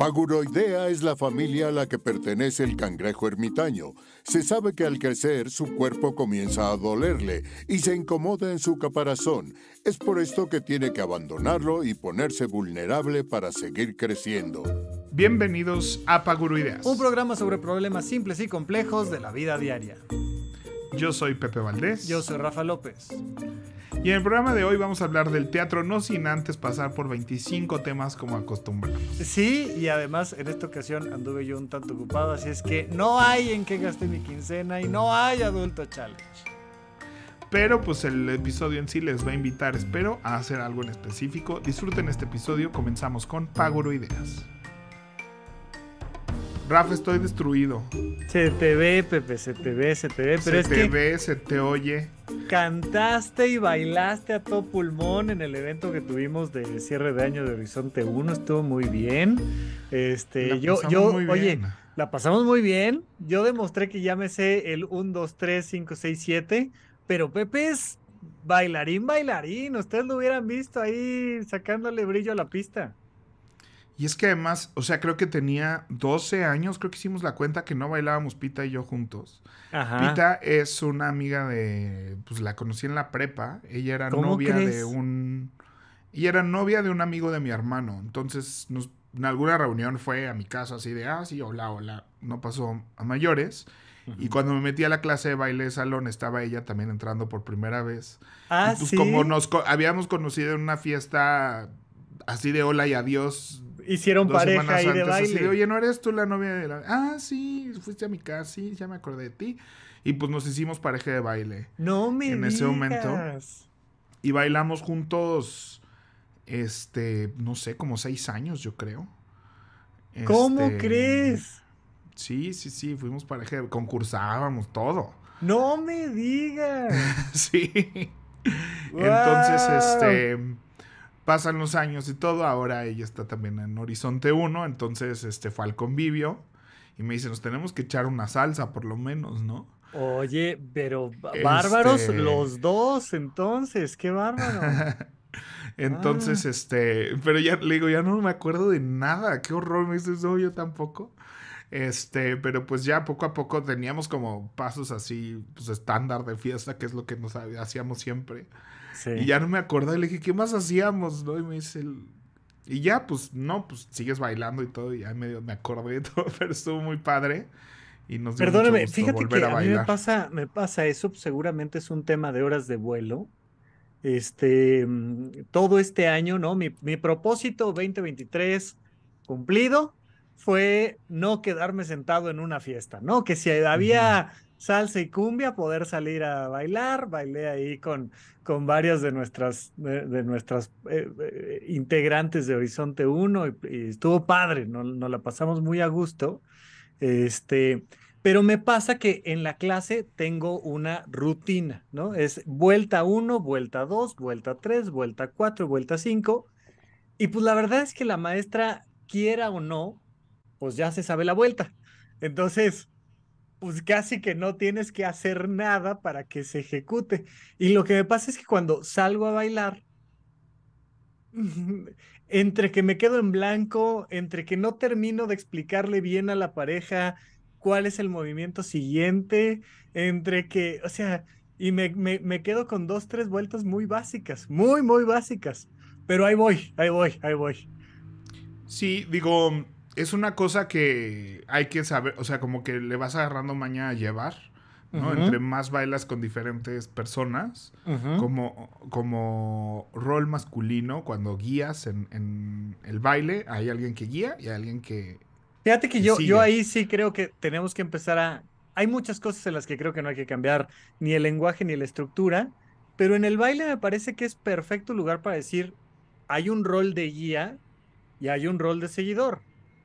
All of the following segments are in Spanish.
Paguroidea es la familia a la que pertenece el cangrejo ermitaño. Se sabe que al crecer su cuerpo comienza a dolerle y se incomoda en su caparazón. Es por esto que tiene que abandonarlo y ponerse vulnerable para seguir creciendo. Bienvenidos a Paguroideas. Un programa sobre problemas simples y complejos de la vida diaria. Yo soy Pepe Valdés. Yo soy Rafa López. Y en el programa de hoy vamos a hablar del teatro, no sin antes pasar por 25 temas como acostumbramos. Sí, y además en esta ocasión anduve yo un tanto ocupado, así es que no hay en qué gasté mi quincena y no hay adulto challenge. Pero pues el episodio en sí les va a invitar, espero, a hacer algo en específico. Disfruten este episodio, comenzamos con Pagoro Ideas. Rafa, estoy destruido. Se te ve, Pepe, se te ve, se te ve, pero se te ve, se te oye. Cantaste y bailaste a todo pulmón en el evento que tuvimos de cierre de año de Horizonte 1, estuvo muy bien. Este, yo yo oye, la pasamos muy bien. Yo demostré que ya me sé el 1 2 3 5 6 7, pero Pepe es bailarín bailarín, ustedes lo hubieran visto ahí sacándole brillo a la pista. Y es que además, o sea, creo que tenía 12 años, creo que hicimos la cuenta que no bailábamos Pita y yo juntos. Pita es una amiga de, pues la conocí en la prepa, ella era novia de un, y era novia de un amigo de mi hermano, entonces en alguna reunión fue a mi casa así de, ah, sí, hola, hola, no pasó a mayores. Y cuando me metí a la clase de baile de salón, estaba ella también entrando por primera vez. Ah, pues, Como nos habíamos conocido en una fiesta así de hola y adiós hicieron pareja ahí de baile. Oye, ¿no eres tú la novia de la.? Ah, sí, fuiste a mi casa, sí, ya me acordé de ti. Y pues nos hicimos pareja de baile. No me En ese momento. Y bailamos juntos, este, no sé, como seis años, yo creo. ¿Cómo este, crees? Sí, sí, sí, fuimos pareja, concursábamos todo. No me digas. sí. Entonces, este pasan los años y todo, ahora ella está también en Horizonte 1, entonces este, fue al convivio y me dice, nos tenemos que echar una salsa por lo menos, ¿no? Oye, pero este bárbaros los dos, entonces, qué bárbaro. entonces, ah. este, pero ya le digo, ya no me acuerdo de nada, qué horror, me dices, no, yo tampoco. Este, pero pues ya poco a poco teníamos como pasos así, pues estándar de fiesta, que es lo que nos hacíamos siempre. Y ya no me acordé. le dije, ¿qué más hacíamos? ¿No? Y me dice, y ya, pues, no, pues sigues bailando y todo. Y ya medio me acordé de todo, pero estuvo muy padre. Y nos fíjate que a, mí me pasa, me pasa eso. Pues, seguramente es un tema de horas de vuelo. Este, mm, todo este año, ¿no? Mi, propósito 2023 cumplido fue no quedarme sentado en una fiesta, ¿no? Que si había salsa y cumbia, poder salir a bailar. Bailé ahí con, con varias de nuestras, de, nuestras eh, eh, integrantes de Horizonte 1 y, estuvo padre, nos, la pasamos muy a gusto. Este, pero me pasa que en la clase tengo una rutina, ¿no? Es vuelta 1, vuelta 2, vuelta 3, vuelta 4, vuelta 5. Y pues la verdad es que la maestra, quiera o no, pues ya se sabe la vuelta. Entonces, pues casi que no tienes que hacer nada para que se ejecute. Y lo que me pasa es que cuando salgo a bailar, entre que me quedo en blanco, entre que no termino de explicarle bien a la pareja cuál es el movimiento siguiente, entre que, o sea, y me, quedo con dos, tres vueltas muy básicas, muy, muy básicas. Pero ahí voy, ahí voy, ahí voy. Sí, digo, es una cosa que hay que saber, o sea, como que le vas agarrando mañana a llevar. ¿no? Entre más bailas con diferentes personas, como, como rol masculino, cuando guías en, en, el baile, hay alguien que guía y hay alguien que... Fíjate que, yo, yo ahí sí creo que tenemos que empezar a... Hay muchas cosas en las que creo que no hay que cambiar, ni el lenguaje ni la estructura, pero en el baile me parece que es perfecto lugar para decir, hay un rol de guía y hay un rol de seguidor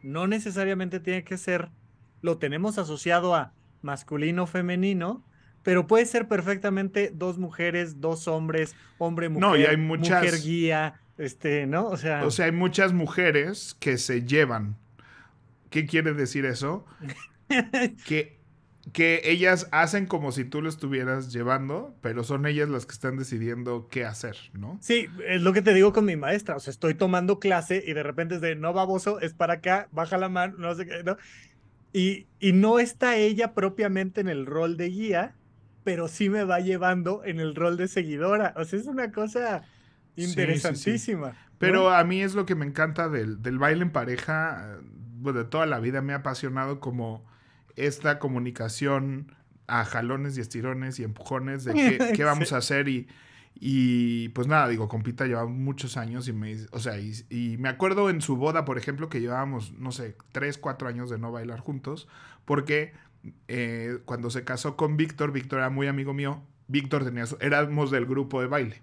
no necesariamente tiene que ser, lo tenemos asociado a masculino, femenino, pero puede ser perfectamente dos mujeres, dos hombres, hombre, mujer, no, y hay muchas, mujer guía, este, ¿no? O sea, o sea, hay muchas mujeres que se llevan. ¿Qué quiere decir eso? que que ellas hacen como si tú lo estuvieras llevando, pero son ellas las que están decidiendo qué hacer, ¿no? Sí, es lo que te digo con mi maestra, o sea, estoy tomando clase y de repente es de, no, baboso, es para acá, baja la mano, no sé qué, ¿no? Y, no está ella propiamente en el rol de guía, pero sí me va llevando en el rol de seguidora, o sea, es una cosa interesantísima. Pero a mí es lo que me encanta del, del baile en pareja, eh, de toda la vida me ha apasionado como esta comunicación a jalones y estirones y empujones de qué, vamos a hacer y, y pues nada, digo, compita llevaba muchos años y me, o sea, y, me acuerdo en su boda, por ejemplo, que llevábamos, no sé, tres, cuatro años de no bailar juntos, porque eh, cuando se casó con Víctor, Víctor era muy amigo mío, Víctor tenía, éramos del grupo de baile.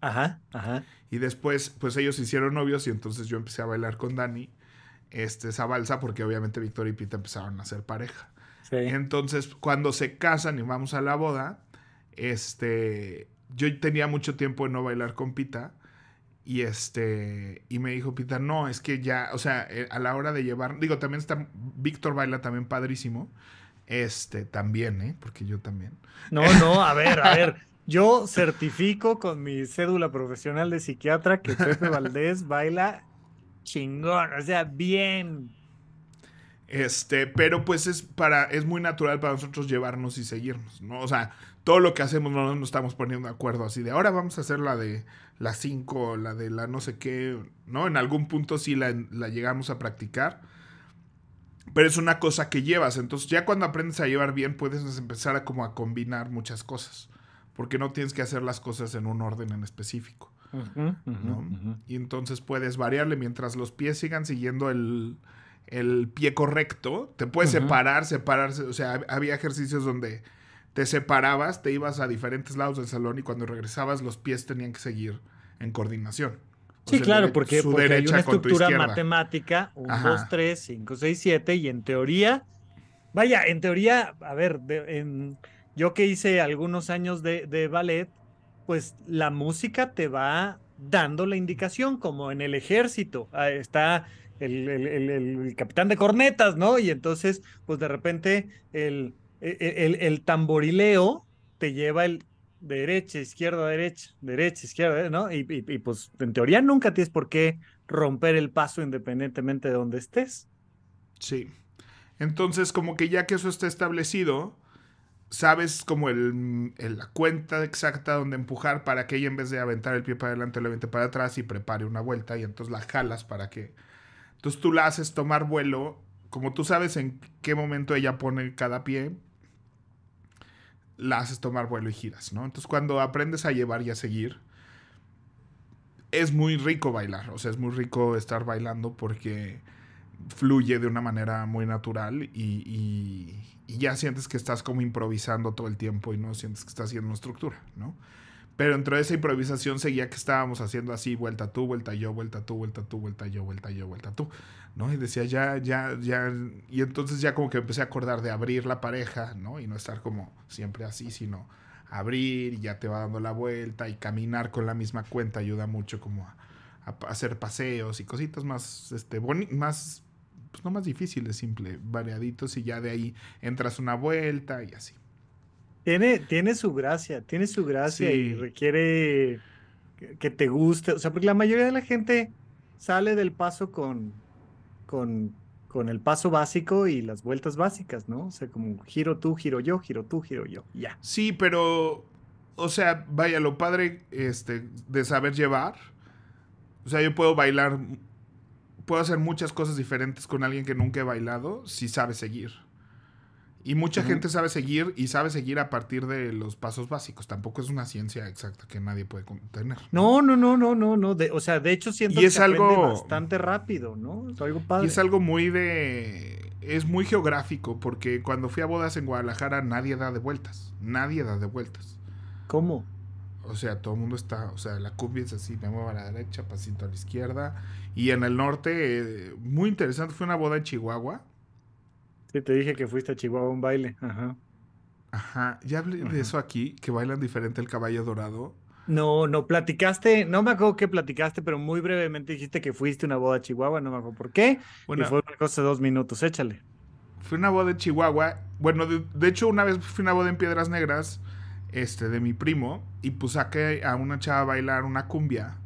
Ajá, ajá. Y después, pues ellos se hicieron novios y entonces yo empecé a bailar con Dani este, esa balsa porque obviamente Víctor y Pita empezaron a ser pareja. Entonces, cuando se casan y vamos a la boda, este, yo tenía mucho tiempo de no bailar con Pita. Y este, y me dijo Pita, no, es que ya, o sea, eh, a la hora de llevar, digo, también está, Víctor baila también padrísimo. Este, también, ¿eh? Porque yo también. No, no, a ver, a ver. Yo certifico con mi cédula profesional de psiquiatra que Pepe Valdés baila chingón, o sea, bien. Este, pero pues es para, es muy natural para nosotros llevarnos y seguirnos, ¿no? O sea, todo lo que hacemos no nos estamos poniendo de acuerdo así de ahora vamos a hacer la de la 5, la de la no sé qué, ¿no? En algún punto sí la, la, llegamos a practicar, pero es una cosa que llevas, entonces ya cuando aprendes a llevar bien puedes empezar a como a combinar muchas cosas, porque no tienes que hacer las cosas en un orden en específico. Y entonces puedes variarle mientras los pies sigan siguiendo el, pie correcto. Te puedes separar, separarse. O sea, había ejercicios donde te separabas, te ibas a diferentes lados del salón y cuando regresabas los pies tenían que seguir en coordinación. sí, claro, porque, hay una estructura matemática, 1, 2, 3, 5, 6, 7, y en teoría, vaya, en teoría, a ver, yo que hice algunos años de ballet, pues la música te va dando la indicación, como en el ejército. Ah, está el, capitán de cornetas, ¿no? Y entonces, pues de repente el, e, e, tamborileo te lleva el derecha, izquierda, derecha, derecha, izquierda, ¿no? Y, y, pues en teoría nunca tienes por qué romper el paso independientemente de donde estés. Sí. Entonces, como que ya que eso está establecido, sabes como el, la cuenta exacta donde empujar para que ella en vez de aventar el pie para adelante lo aviente para atrás y prepare una vuelta y entonces la jalas para que... Entonces tú la haces tomar vuelo, como tú sabes en qué momento ella pone cada pie, la haces tomar vuelo y giras, ¿no? Entonces cuando aprendes a llevar y a seguir, es muy rico bailar, o sea, es muy rico estar bailando porque fluye de una manera muy natural y y ya sientes que estás como improvisando todo el tiempo y no sientes que estás haciendo una estructura, ¿no? Pero de esa improvisación seguía que estábamos haciendo así, vuelta tú, vuelta yo, vuelta tú, vuelta tú, vuelta yo, vuelta yo, vuelta tú, ¿no? Y decía, ya, ya, ya, y entonces ya como que empecé a acordar de abrir la pareja, ¿no? Y no estar como siempre así, sino abrir y ya te va dando la vuelta y caminar con la misma cuenta ayuda mucho como a, hacer paseos y cositas más, este, más pues, no más difícil, es simple, variaditos y ya de ahí entras una vuelta y así. Tiene, tiene su gracia, tiene su gracia y requiere que te guste, o sea, porque la mayoría de la gente sale del paso con, con, el paso básico y las vueltas básicas, ¿no? O sea, como giro tú, giro yo, giro tú, giro yo, ya. Sí, pero, o sea, vaya, lo padre este, de saber llevar, o sea, yo puedo bailar puedo hacer muchas cosas diferentes con alguien que nunca he bailado si sabe seguir. Y mucha gente sabe seguir y sabe seguir a partir de los pasos básicos. Tampoco es una ciencia exacta que nadie puede tener. No, no, no, no, no, no. o sea, de hecho siento es algo bastante rápido, ¿no? Es algo Y es algo muy de... Es muy geográfico porque cuando fui a bodas en Guadalajara nadie da de vueltas. Nadie da de vueltas. ¿Cómo? O sea, todo el mundo está, o sea, la cumbia es así, me muevo a la derecha, pasito a la izquierda. Y en el norte, eh, muy interesante, fue una boda en Chihuahua. Sí, te dije que fuiste a Chihuahua a un baile. Ajá. Ajá, ya hablé de eso aquí, que bailan diferente el caballo dorado. No, no, platicaste, no me acuerdo qué platicaste, pero muy brevemente dijiste que fuiste a una boda a Chihuahua, no me acuerdo por qué. Bueno, y fue una cosa de dos minutos, échale. Fue una boda en Chihuahua. Bueno, de, de hecho, una vez fui a una boda en Piedras Negras este, de mi primo y pues saqué a una chava a bailar una cumbia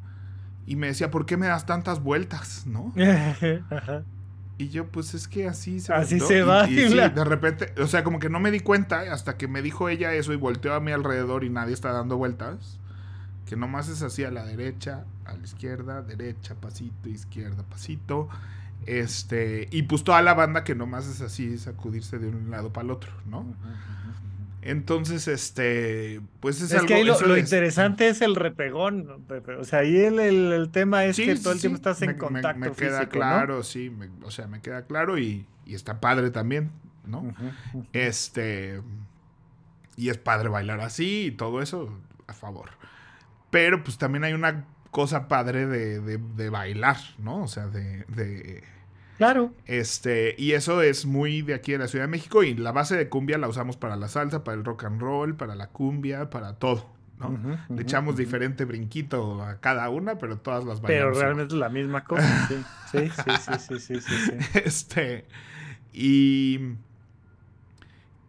y me decía, ¿por qué me das tantas vueltas? ¿No? Y yo, pues es que así se Así se va. de repente, o sea, como que no me di cuenta hasta que me dijo ella eso y volteó a mi alrededor y nadie está dando vueltas. Que nomás es así a la derecha, a la izquierda, derecha, pasito, izquierda, pasito. Este, y pues toda la banda que nomás es así, sacudirse de un lado para el otro, ¿no? Entonces, este, pues es, es Que ahí lo, interesante es el repegón, o sea, ahí el, tema es que todo el tiempo estás en contacto me, me queda claro, sí, o sea, me queda claro y, está padre también, ¿no? Este, y es padre bailar así y todo eso, a favor. Pero pues también hay una cosa padre de, de, bailar, ¿no? O sea, de Claro. Este, y eso es muy de aquí de la Ciudad de México y la base de cumbia la usamos para la salsa, para el rock and roll, para la cumbia, para todo. Le echamos diferente brinquito a cada una, pero todas las Pero realmente es la misma cosa, Sí, sí, sí, sí, sí, sí, sí. Este, y,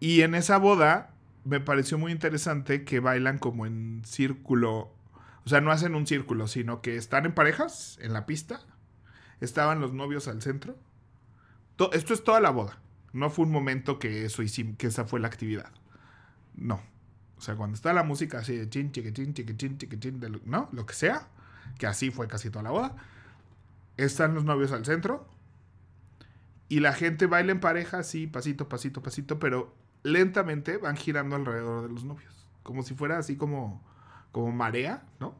y en esa boda me pareció muy interesante que bailan como en círculo, o sea, no hacen un círculo, sino que están en parejas en la pista estaban los novios al centro. esto es toda la boda. No fue un momento que eso hicimos, que esa fue la actividad. No. O sea, cuando está la música así de chin, de ¿no? Lo que sea, que así fue casi toda la boda. Están los novios al centro. Y la gente baila en pareja, así, pasito, pasito, pasito, pero lentamente van girando alrededor de los novios. Como si fuera así como, como marea, ¿no?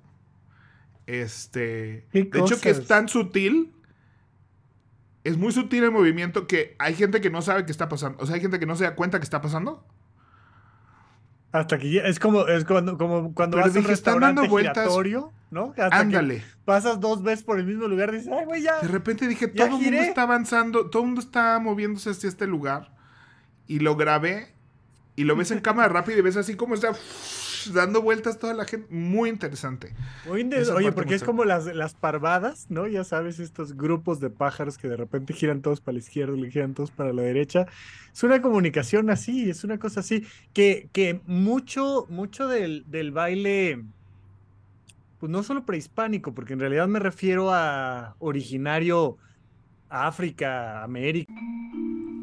Este. De hecho, que es tan sutil es muy sutil el movimiento que hay gente que no sabe qué está pasando. O sea, hay gente que no se da cuenta que está pasando. Hasta que es como, es cuando, como cuando Pero vas a un ¿no? pasas dos veces por el mismo lugar y dices, ay, güey, ya. De repente dije, todo el mundo está avanzando, todo el mundo está moviéndose hacia este lugar. Y lo grabé y lo ves en cámara rápida y ves así como está dando vueltas toda la gente. Muy interesante. Muy interesante. Oye, porque es como las, las parvadas, ¿no? Ya sabes, estos grupos de pájaros que de repente giran todos para la izquierda, y giran todos para la derecha. Es una comunicación así, es una cosa así, que, que mucho, mucho del, baile pues no solo prehispánico, porque en realidad me refiero a originario África, América.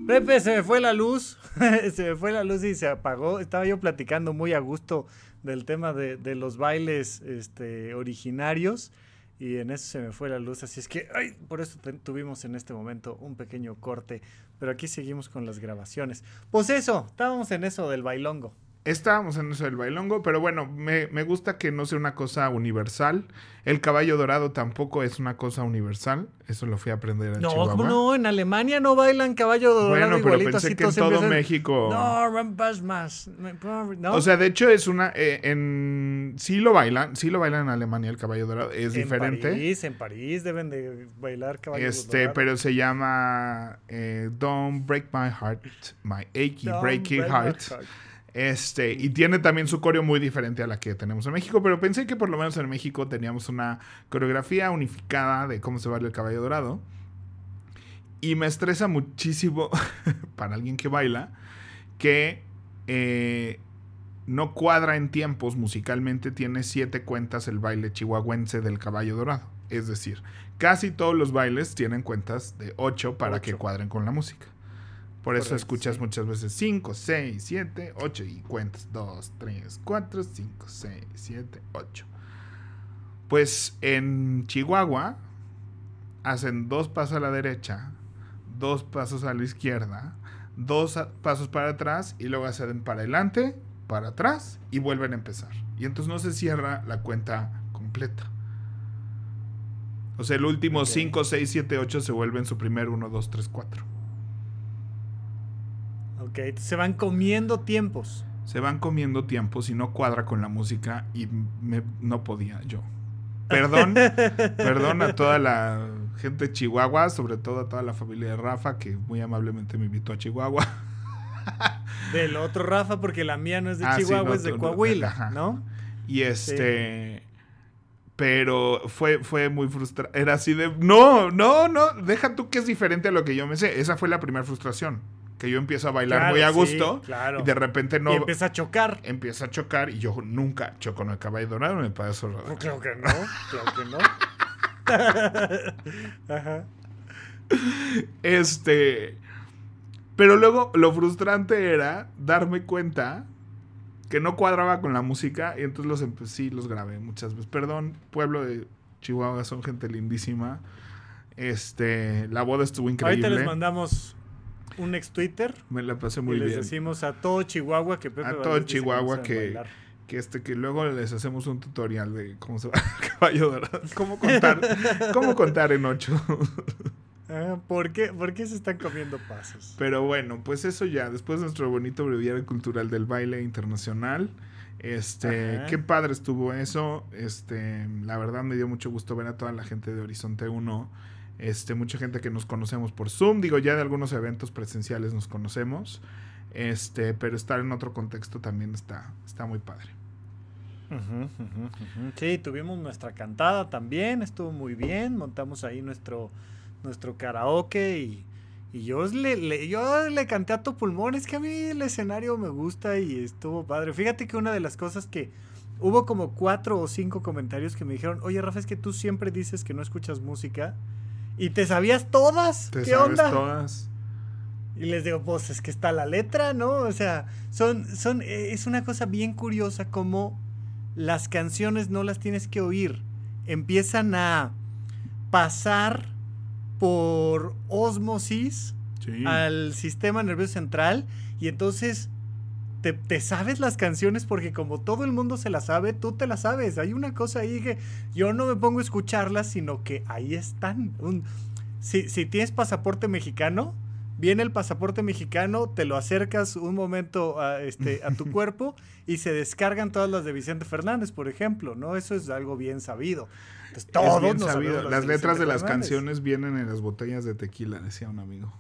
Pepe, se me fue la luz, se me fue la luz y se apagó. Estaba yo platicando muy a gusto del tema de, de los bailes este, originarios y en eso se me fue la luz, así es que ay, por eso tuvimos en este momento un pequeño corte, pero aquí seguimos con las grabaciones. Pues eso, estábamos en eso del bailongo estábamos en eso del bailongo, pero bueno, me, gusta que no sea una cosa universal. El caballo dorado tampoco es una cosa universal. Eso lo fui a aprender en no, No, en Alemania no bailan caballo dorado bueno, pero pensé que en todo México... No, rampas más. O sea, de hecho es una... Eh, sí lo bailan, sí lo bailan en Alemania el caballo dorado. Es diferente. En París, en París deben de bailar caballo este, Pero se llama eh, Don't Break My Heart, My Achy Breaking heart. Este, y tiene también su coreo muy diferente a la que tenemos en México, pero pensé que por lo menos en México teníamos una coreografía unificada de cómo se baila el caballo dorado. Y me estresa muchísimo para alguien que baila que eh, no cuadra en tiempos musicalmente, tiene siete cuentas el baile chihuahuense del caballo dorado. Es decir, casi todos los bailes tienen cuentas de ocho para que cuadren con la música. Por eso escuchas muchas veces 5, 6, 7, 8 y cuentas 2, 3, 4, 5, 6, 7, 8. Pues en Chihuahua hacen dos pasos a la derecha, dos pasos a la izquierda, dos pasos para atrás y luego hacen para adelante, para atrás y vuelven a empezar. Y entonces no se cierra la cuenta completa. O sea, el último 5, 6, 7, 8 se vuelve en su primer 1, 2, 3, 4 se van comiendo tiempos. Se van comiendo tiempos y no cuadra con la música y no podía yo. Perdón, perdón a toda la gente de Chihuahua, sobre todo a toda la familia de Rafa, que muy amablemente me invitó a Chihuahua. Del otro Rafa, porque la mía no es de ah, Chihuahua, es de Coahuila, ¿no? Y este. Pero fue, fue muy frustrante. Era así de. No, no, no. Deja tú que es diferente a lo que yo me sé. Esa fue la primera frustración que yo empiezo a bailar muy a gusto claro. y de repente no... Y empieza a chocar. Empieza a chocar y yo nunca choco en el caballo dorado, me parece... No, creo que no, Creo que no. Ajá. Este... Pero luego lo frustrante era darme cuenta que no cuadraba con la música y entonces los empecé, sí, los grabé muchas veces. Perdón, pueblo de Chihuahua, son gente lindísima. Este, la boda estuvo increíble. Ahorita les mandamos un ex Twitter. Me la pasé muy y Les decimos a todo Chihuahua que A todo Chihuahua que, que, este, que luego les hacemos un tutorial de cómo se va el caballo dorado. Cómo contar, cómo contar en ocho. Ah, ¿Por qué, ¿Por qué se están comiendo pasos? Pero bueno, pues eso ya. Después de nuestro bonito breviario cultural del baile internacional. Este, qué padre estuvo eso. Este, la verdad me dio mucho gusto ver a toda la gente de Horizonte 1 este, mucha gente que nos conocemos por Zoom, digo, ya de algunos eventos presenciales nos conocemos, este, pero estar en otro contexto también está, está muy padre. Sí, tuvimos nuestra cantada también, estuvo muy bien, montamos ahí nuestro, nuestro karaoke y, yo, le, yo le canté a tu pulmón, es que a mí el escenario me gusta y estuvo padre. Fíjate que una de las cosas que hubo como cuatro o cinco comentarios que me dijeron, oye Rafa, es que tú siempre dices que no escuchas música ¿Y te sabías todas? ¿Te ¿Qué onda? todas? Y les digo, pues es que está la letra, ¿no? O sea, son, son, eh, es una cosa bien curiosa como las canciones no las tienes que oír. Empiezan a pasar por osmosis al sistema nervioso central y entonces te, sabes las canciones porque como todo el mundo se las sabe, tú te las sabes. Hay una cosa ahí que yo no me pongo a escucharlas, sino que ahí están. si, tienes pasaporte mexicano, viene el pasaporte mexicano, te lo acercas un momento a, este, a tu cuerpo y se descargan todas las de Vicente Fernández, por ejemplo, ¿no? Eso es algo bien sabido. Las, letras de las canciones vienen en las botellas de tequila, decía un amigo.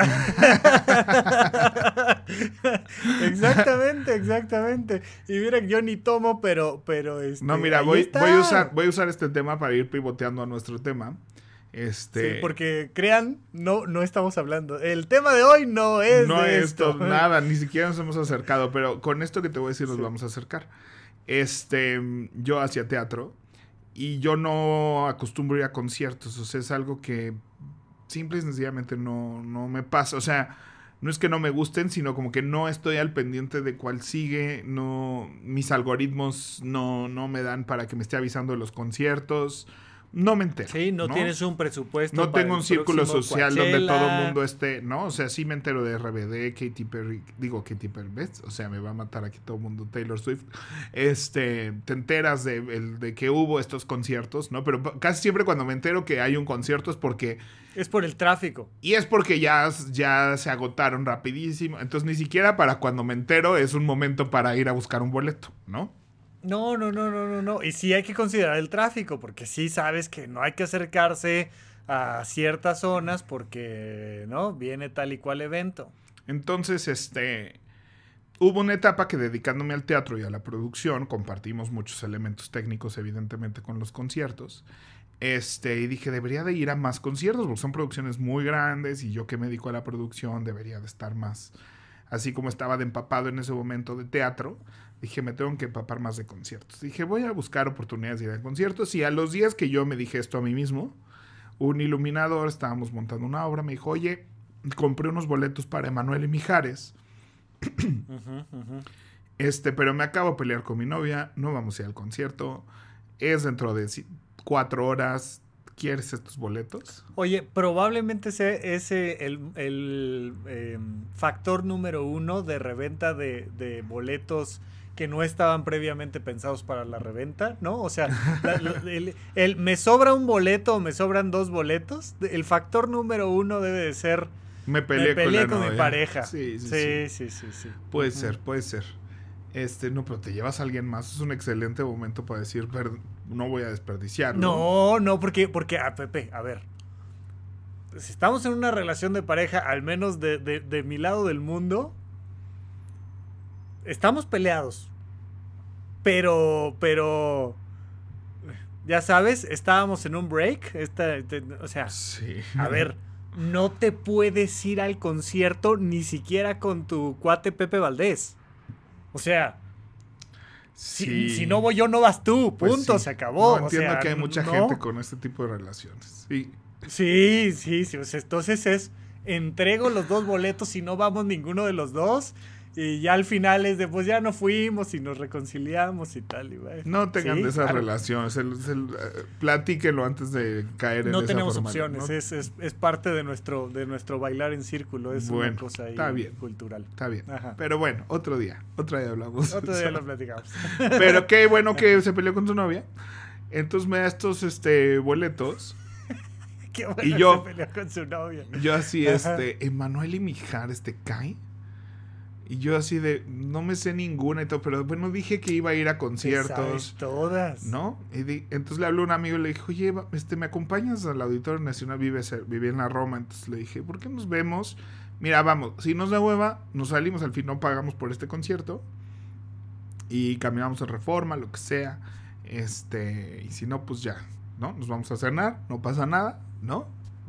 exactamente, exactamente. Y mira, yo ni tomo, pero, pero este, No, mira, voy, a usar, voy a usar este tema para ir pivoteando a nuestro tema. Este, sí, porque crean, no, no estamos hablando. El tema de hoy no es. No de esto, nada, ni siquiera nos hemos acercado, pero con esto que te voy a decir nos vamos a acercar. Este, yo hacía teatro y yo no acostumbro ir a conciertos, o sea, es algo que simple y sencillamente no, no me pasa. O sea, no es que no me gusten, sino como que no estoy al pendiente de cuál sigue, no, mis algoritmos no, no me dan para que me esté avisando de los conciertos no me entero. Sí, no, tienes un presupuesto. No tengo un círculo social donde todo el mundo esté, ¿no? O sea, sí me entero de RBD, Katy Perry, digo Katy Perry, O sea, me va a matar aquí todo el mundo Taylor Swift. Este, te enteras de, que hubo estos conciertos, ¿no? Pero casi siempre cuando me entero que hay un concierto es porque... Es por el tráfico. Y es porque ya, ya se agotaron rapidísimo. Entonces ni siquiera para cuando me entero es un momento para ir a buscar un boleto, ¿no? No, no, no, no, no, no. Y sí hay que considerar el tráfico, porque sí sabes que no hay que acercarse a ciertas zonas porque, ¿no? Viene tal y cual evento. Entonces, este, hubo una etapa que dedicándome al teatro y a la producción, compartimos muchos elementos técnicos, evidentemente, con los conciertos. Este, y dije, debería de ir a más conciertos, porque son producciones muy grandes y yo que me dedico a la producción debería de estar más, así como estaba de empapado en ese momento de teatro, dije, me tengo que empapar más de conciertos. Dije, voy a buscar oportunidades de ir a conciertos. Y a los días que yo me dije esto a mí mismo, un iluminador, estábamos montando una obra, me dijo, oye, compré unos boletos para Emanuel y Mijares. Este, pero me acabo de pelear con mi novia, no vamos a ir al concierto. Es dentro de cuatro horas. ¿Quieres estos boletos? Oye, probablemente sea ese el, el em, factor número uno de reventa de, de boletos que no estaban previamente pensados para la reventa, ¿no? O sea, el, me sobra un boleto o me sobran dos boletos, el factor número uno debe de ser... Me peleé, con, mi pareja. Sí sí sí, sí, Puede ser, puede ser. Este, no, pero te llevas a alguien más. Es un excelente momento para decir, no voy a desperdiciar. No, no, porque, porque, a ah, Pepe, a ver. Si estamos en una relación de pareja, al menos de mi lado del mundo, estamos peleados. Pero, pero, ya sabes, estábamos en un break. Esta, o sea, a ver, no te puedes ir al concierto ni siquiera con tu cuate Pepe Valdés. O sea, si, no voy yo, no vas tú. Pues punto, se acabó. entiendo que hay mucha gente con este tipo de relaciones. Sí, sí, sí. entonces es, entrego los dos boletos y no vamos ninguno de los dos. Y ya al final es de, pues ya no fuimos y nos reconciliamos y tal. Y No tengan de esas relaciones, eh, platíquelo antes de caer en tenemos esa ¿no? es, es, es, parte de nuestro, de nuestro bailar en círculo, es una cosa ahí cultural. Está bien. Pero bueno, otro día, otro día hablamos. Otro día lo platicamos. Pero qué bueno que se peleó con su novia. Entonces me da estos este, boletos. qué bueno y yo, se peleó con su novia. Yo así, este, Emanuel y Mijar, este, cae? Y yo así de, no me sé ninguna y todo, pero bueno, dije que iba a ir a conciertos. todas. ¿No? Y entonces le habló un amigo y le dijo, oye, este, ¿me acompañas al Auditorio Nacional? Vive, vive en la Roma. Entonces le dije, ¿por qué nos vemos? Mira, vamos, si nos da hueva, nos salimos, al fin no pagamos por este concierto. Y caminamos a Reforma, lo que sea. Este, y si no, pues ya, ¿no? Nos vamos a cenar, no pasa nada, ¿no?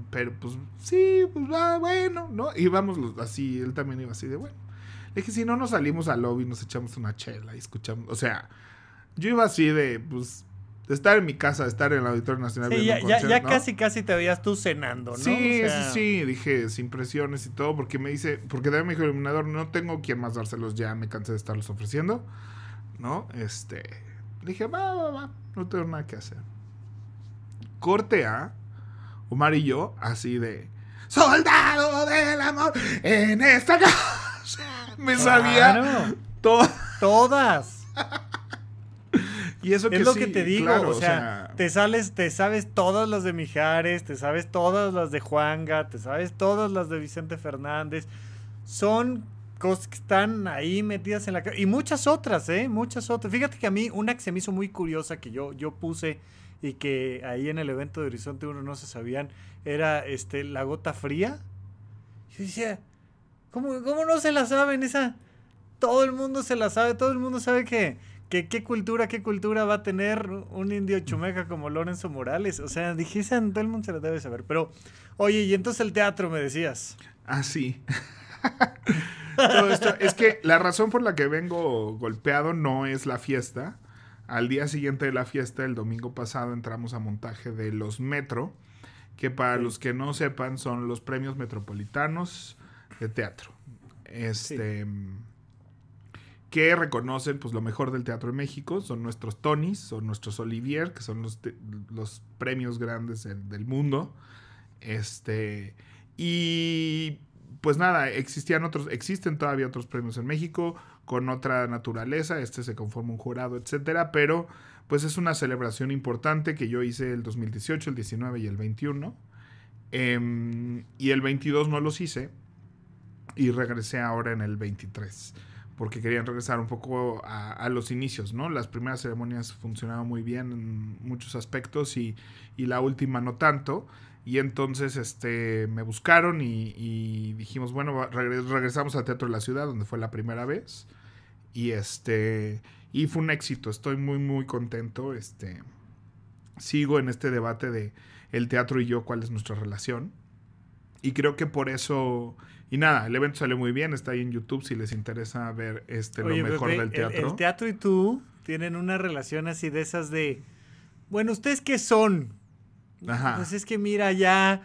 Pero pues sí, pues bueno, ¿no? Y vamos así, él también iba así de bueno es que si no nos salimos al lobby, nos echamos una chela y escuchamos. O sea, yo iba así de, pues, de estar en mi casa, de estar en el Auditorio Nacional. ya, ya, casi, casi te veías tú cenando, ¿no? Sí, sí, sí, dije, sin presiones y todo, porque me dice, porque también me dijo el iluminador, no tengo quien más dárselos ya, me cansé de estarlos ofreciendo, ¿no? Este, dije, va, va, va, no tengo nada que hacer. Corte A, Omar y yo, así de, soldado del amor, en esta casa. Me sabía todas. Y eso es lo que te digo, o, sea, te sales, te sabes todas las de Mijares, te sabes todas las de Juanga, te sabes todas las de Vicente Fernández. Son cosas que están ahí metidas en la y muchas otras, eh, muchas otras. Fíjate que a mí una que se me hizo muy curiosa que yo yo puse y que ahí en el evento de Horizonte uno no se sabían era este la gota fría. Yo decía, ¿Cómo, no se la saben esa? Todo el mundo se la sabe, todo el mundo sabe que, qué cultura, qué cultura va a tener un indio chumeca como Lorenzo Morales. O sea, dijiste, todo el mundo se la debe saber. Pero, oye, y entonces el teatro, me decías. Ah, sí. es que la razón por la que vengo golpeado no es la fiesta. Al día siguiente de la fiesta, el domingo pasado, entramos a montaje de los Metro, que para los que no sepan son los premios metropolitanos de teatro. Este. Que reconocen pues, lo mejor del teatro en México. Son nuestros Tonys, son nuestros Olivier, que son los, premios grandes del mundo. Este. Y pues nada, existían otros, existen todavía otros premios en México con otra naturaleza, este se conforma un jurado, etcétera, pero pues es una celebración importante que yo hice el 2018, el 19 y el 21. Em, y el 22 no los hice y regresé ahora en el 23 porque querían regresar un poco a, los inicios, ¿no? Las primeras ceremonias funcionaban muy bien en muchos aspectos y, la última no tanto. Y entonces este, me buscaron y, dijimos, bueno, regresamos al Teatro de la Ciudad, donde fue la primera vez. Y este. Y fue un éxito. Estoy muy, muy contento. Este. Sigo en este debate de el teatro y yo, cuál es nuestra relación. Y creo que por eso y nada, el evento salió muy bien, está ahí en YouTube si les interesa ver este lo mejor del teatro. El, el, teatro y tú tienen una relación así de esas de, bueno, ¿ustedes qué son? Ajá. Pues es que mira, ya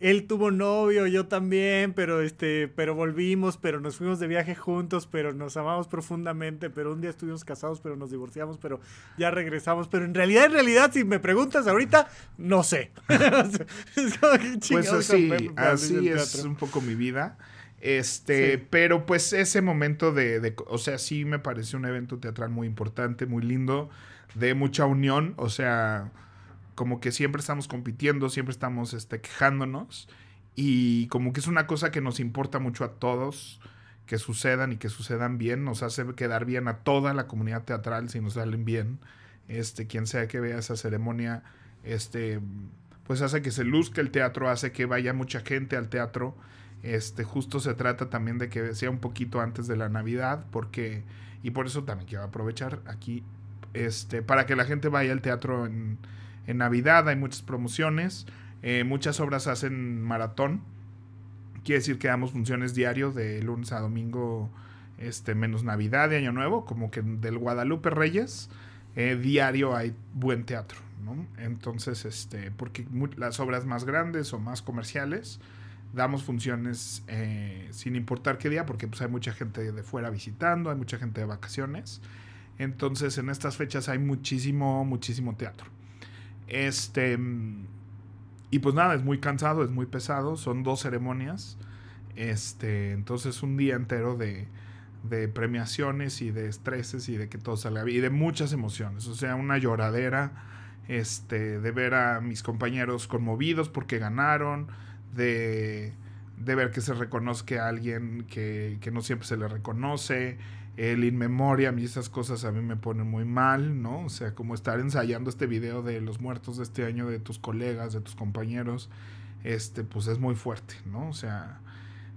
él tuvo novio, yo también, pero este, pero volvimos, pero nos fuimos de viaje juntos, pero nos amamos profundamente, pero un día estuvimos casados, pero nos divorciamos, pero ya regresamos, pero en realidad, en realidad, si me preguntas ahorita, no sé. es como pues así, así es un poco mi vida. Este, pero pues ese momento de, de, o sea, sí me parece un evento teatral muy importante, muy lindo, de mucha unión, o sea, como que siempre estamos compitiendo, siempre estamos este, quejándonos y como que es una cosa que nos importa mucho a todos que sucedan y que sucedan bien, nos hace quedar bien a toda la comunidad teatral si nos salen bien. Este, quien sea que vea esa ceremonia, este, pues hace que se luzca el teatro, hace que vaya mucha gente al teatro. Este, justo se trata también de que sea un poquito antes de la Navidad, porque, y por eso también quiero aprovechar aquí, este, para que la gente vaya al teatro en, en Navidad hay muchas promociones, eh, muchas obras hacen maratón. Quiere decir que damos funciones diarios de lunes a domingo, este, menos Navidad de Año Nuevo, como que del Guadalupe Reyes, eh, diario hay buen teatro, ¿no? Entonces, este, porque las obras más grandes o más comerciales damos funciones eh, sin importar qué día, porque pues, hay mucha gente de fuera visitando, hay mucha gente de vacaciones. Entonces en estas fechas hay muchísimo, muchísimo teatro. Este. Mm, y pues nada, es muy cansado, es muy pesado. Son dos ceremonias. Este. Entonces, un día entero de, de premiaciones y de estreses y de que todo salga bien. Y de muchas emociones. O sea, una lloradera. Este. De ver a mis compañeros conmovidos porque ganaron. De de ver que se reconozca a alguien que, que, no siempre se le reconoce, el inmemoria, a y esas cosas a mí me ponen muy mal, ¿no? O sea, como estar ensayando este video de los muertos de este año de tus colegas, de tus compañeros, este, pues es muy fuerte, ¿no? O sea,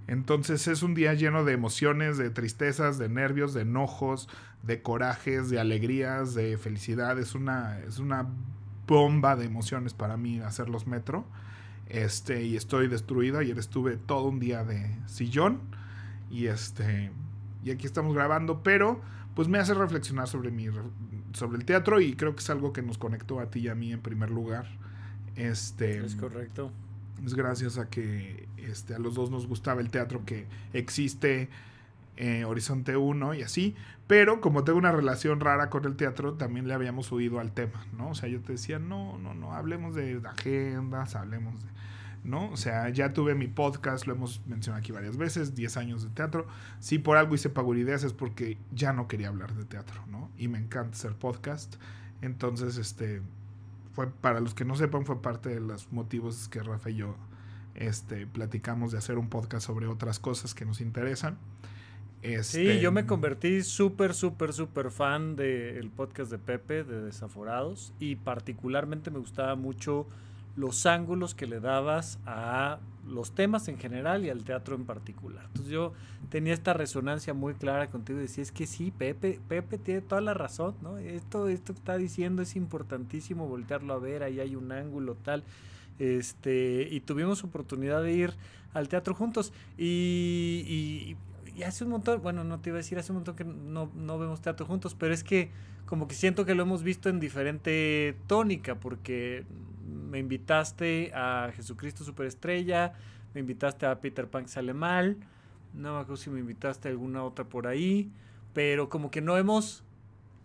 entonces es un día lleno de emociones, de tristezas, de nervios, de enojos, de corajes, de alegrías, de felicidad. Es una, es una bomba de emociones para mí hacer los metro. Este, y estoy destruido. Ayer estuve todo un día de sillón. Y este, y aquí estamos grabando, pero pues me hace reflexionar sobre, mi, sobre el teatro y creo que es algo que nos conectó a ti y a mí en primer lugar. Este, es correcto. Es gracias a que este, a los dos nos gustaba el teatro que existe eh, Horizonte 1 y así, pero como tengo una relación rara con el teatro, también le habíamos huido al tema, ¿no? O sea, yo te decía, no, no, no, hablemos de agendas, hablemos de ¿no? O sea, ya tuve mi podcast, lo hemos mencionado aquí varias veces, 10 años de teatro. Si por algo hice Pagurideas es porque ya no quería hablar de teatro, ¿no? Y me encanta hacer podcast. Entonces, este, fue, para los que no sepan, fue parte de los motivos que Rafa y yo este, platicamos de hacer un podcast sobre otras cosas que nos interesan. Sí, este, yo me convertí súper, súper, súper fan del podcast de Pepe, de Desaforados, y particularmente me gustaba mucho los ángulos que le dabas a los temas en general y al teatro en particular. Entonces yo tenía esta resonancia muy clara contigo y decía, es que sí, Pepe, Pepe tiene toda la razón, ¿no? Esto, esto que está diciendo es importantísimo voltearlo a ver, ahí hay un ángulo tal. Este, y tuvimos oportunidad de ir al teatro juntos y, hace un montón, bueno, no te iba a decir hace un montón que no, no vemos teatro juntos, pero es que como que siento que lo hemos visto en diferente tónica, porque me invitaste a Jesucristo Superestrella, me invitaste a Peter Pan que sale mal, no me acuerdo si me invitaste a alguna otra por ahí, pero como que no hemos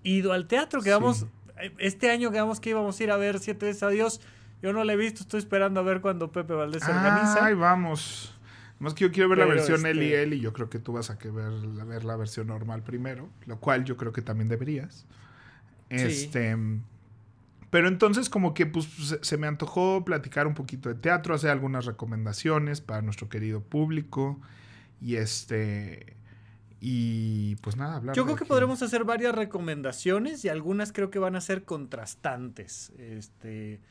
ido al teatro, eh, este año quedamos que íbamos a ir a ver siete veces a Dios, yo no la he visto, estoy esperando a ver cuando Pepe Valdés se organiza. Ay, vamos. Más que yo quiero ver la versión y este él. Y yo creo que tú vas a que ver, la versión normal primero, lo cual yo creo que también deberías. Este, pero entonces como que pues, se me antojó platicar un poquito de teatro, hacer algunas recomendaciones para nuestro querido público. Y este... Y pues nada, hablar. Yo creo que, podremos hacer varias recomendaciones y algunas creo que van a ser contrastantes. Este,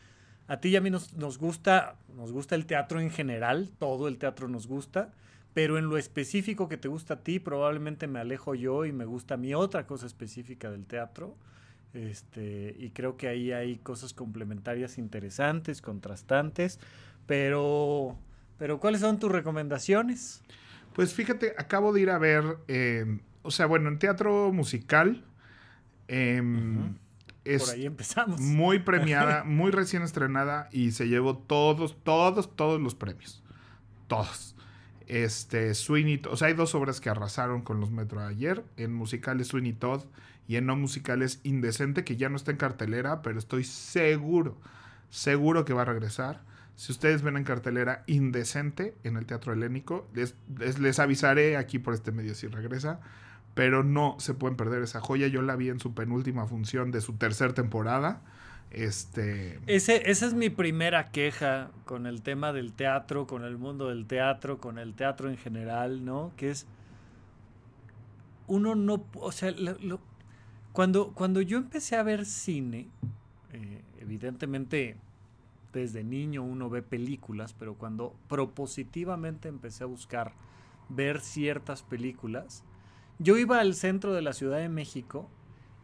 a ti y a mí nos, nos, gusta, nos gusta el teatro en general, todo el teatro nos gusta, pero en lo específico que te gusta a ti, probablemente me alejo yo y me gusta mi otra cosa específica del teatro. Este, y creo que ahí hay cosas complementarias interesantes, contrastantes, pero, pero ¿cuáles son tus recomendaciones? Pues fíjate, acabo de ir a ver, em, o sea, bueno, en teatro musical. Em, es Por ahí empezamos. Muy premiada, muy recién estrenada y se llevó todos, todos, todos los premios. Todos. Este, Sweeney, o sea, hay dos obras que arrasaron con los Metro ayer, en musicales Sweeney Todd y en no musicales Indecente, que ya no está en cartelera, pero estoy seguro, seguro que va a regresar. Si ustedes ven en cartelera Indecente en el Teatro Helénico, les, avisaré aquí por este medio si regresa, pero no se pueden perder esa joya. Yo la vi en su penúltima función de su tercera temporada este, esa es mi primera queja con el tema del teatro, con el mundo del teatro, con el teatro en general, ¿no? Que es, uno no, o sea, cuando, cuando yo empecé a ver cine, eh, evidentemente desde niño uno ve películas, pero cuando propositivamente empecé a buscar ver ciertas películas, yo iba al centro de la Ciudad de México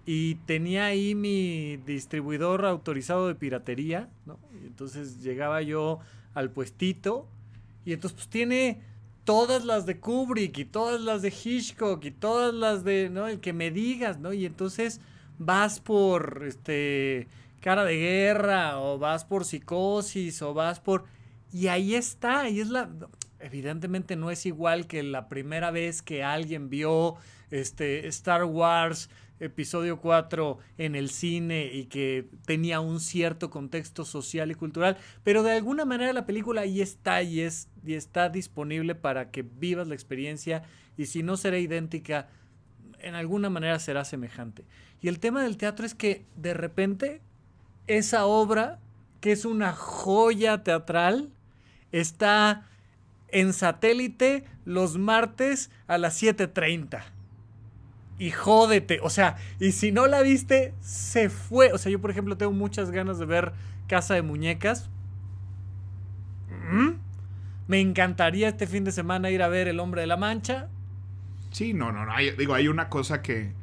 y tenía ahí mi distribuidor autorizado de piratería, ¿no? Y entonces llegaba yo al puestito y entonces pues tiene todas las de Kubrick y todas las de Hitchcock y todas las de, ¿no? El que me digas, ¿no? Y entonces vas por, este, cara de guerra o vas por psicosis o vas por... Y ahí está, y es la... Evidentemente no es igual que la primera vez que alguien vio este, Star Wars episodio 4 en el cine y que tenía un cierto contexto social y cultural, pero de alguna manera la película ahí está y, y está disponible para que vivas la experiencia y si no será idéntica, en alguna manera será semejante. Y el tema del teatro es que de repente esa obra, que es una joya teatral, está en satélite los martes a las 7.30 y jódete. O sea, y si no la viste, se fue. O sea, yo por ejemplo tengo muchas ganas de ver Casa de Muñecas. Mm. Me encantaría este fin de semana ir a ver El Hombre de la Mancha. Sí, no, no, no. digo, hay una cosa que...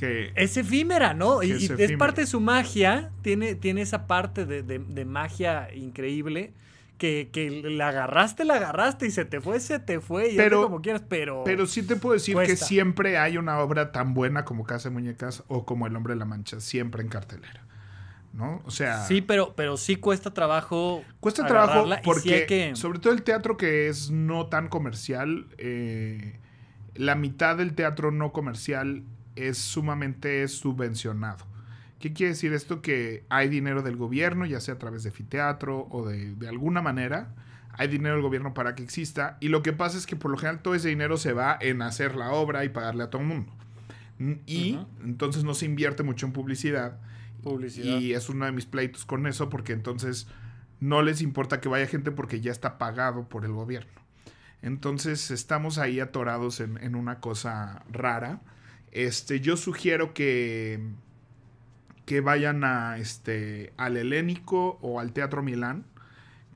es efímera, ¿no? Y, es, parte de su magia. Tiene, tiene esa parte de magia increíble que, la agarraste, la agarraste y se te fue, se te fue, y pero, como quieras, pero. Pero sí te puedo decir que siempre hay una obra tan buena como Casa de Muñecas o como El Hombre de la Mancha, siempre en cartelera. ¿No? O sea. Sí, pero, pero sí cuesta trabajo. Cuesta trabajo porque. Sobre todo el teatro que es no tan comercial. Eh, la mitad del teatro no comercial es sumamente subvencionado. ¿Qué quiere decir esto? Que hay dinero del gobierno, ya sea a través de fiteatro o de, alguna manera, hay dinero del gobierno para que exista. Y lo que pasa es que por lo general todo ese dinero se va en hacer la obra y pagarle a todo el mundo. Y entonces no se invierte mucho en publicidad. Publicidad. Y es uno de mis pleitos con eso porque entonces no les importa que vaya gente porque ya está pagado por el gobierno. Entonces estamos ahí atorados en, una cosa rara. Este, yo sugiero que que vayan a, este, al Helénico o al Teatro Milán,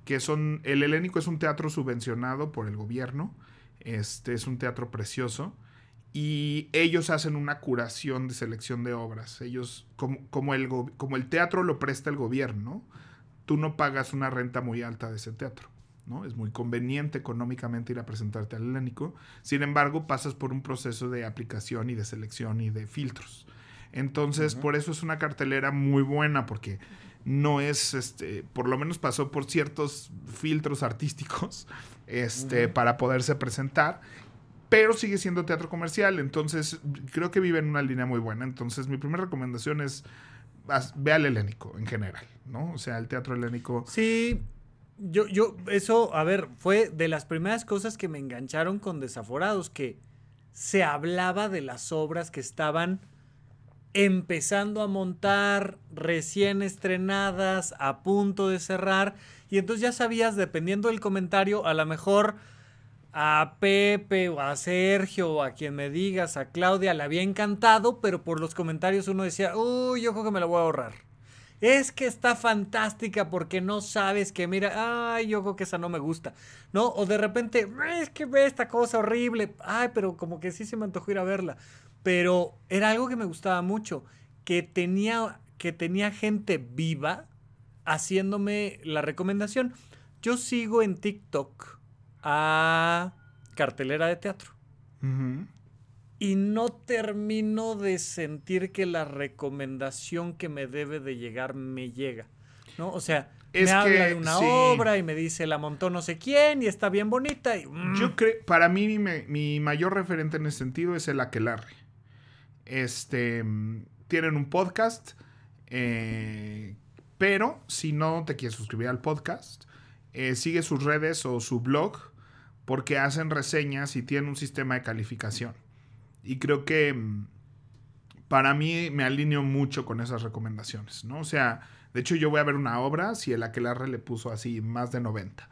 que son, el Helénico es un teatro subvencionado por el gobierno, este es un teatro precioso, y ellos hacen una curación de selección de obras, ellos, como, como el, como el teatro lo presta el gobierno, tú no pagas una renta muy alta de ese teatro. ¿no? Es muy conveniente económicamente ir a presentarte al helénico. Sin embargo, pasas por un proceso de aplicación y de selección y de filtros. Entonces, por eso es una cartelera muy buena, porque no es, este, por lo menos pasó por ciertos filtros artísticos este, para poderse presentar, pero sigue siendo teatro comercial, entonces creo que vive en una línea muy buena. Entonces, mi primera recomendación es, ve al helénico en general, ¿no? O sea, el teatro helénico. Sí, yo, yo, eso, a ver, fue de las primeras cosas que me engancharon con Desaforados, que se hablaba de las obras que estaban empezando a montar, recién estrenadas, a punto de cerrar. Y entonces ya sabías, dependiendo del comentario, a lo mejor a Pepe o a Sergio o a quien me digas, a Claudia, La había encantado, pero por los comentarios uno decía, uy, yo creo que me la voy a ahorrar. Es que está fantástica porque no sabes que, mira, ay, yo creo que esa no me gusta, ¿no? O de repente, es que ve esta cosa horrible, ay, pero como que sí se me antojó ir a verla pero era algo que me gustaba mucho, que tenía, que tenía gente viva haciéndome la recomendación. Yo sigo en TikTok a cartelera de teatro. Y no termino de sentir que la recomendación que me debe de llegar me llega. ¿No? O sea, me habla de una obra y me dice la montó no sé quién y está bien bonita. Y, Yo mm. creo, para mí mi, mi, mayor referente en ese sentido es el aquelarre. Este, tienen un podcast, eh, pero si no te quieres suscribir al podcast, eh, sigue sus redes o su blog porque hacen reseñas y tienen un sistema de calificación. Y creo que mm, para mí me alineo mucho con esas recomendaciones, ¿no? O sea, de hecho yo voy a ver una obra si el aquelarre le puso así más de 90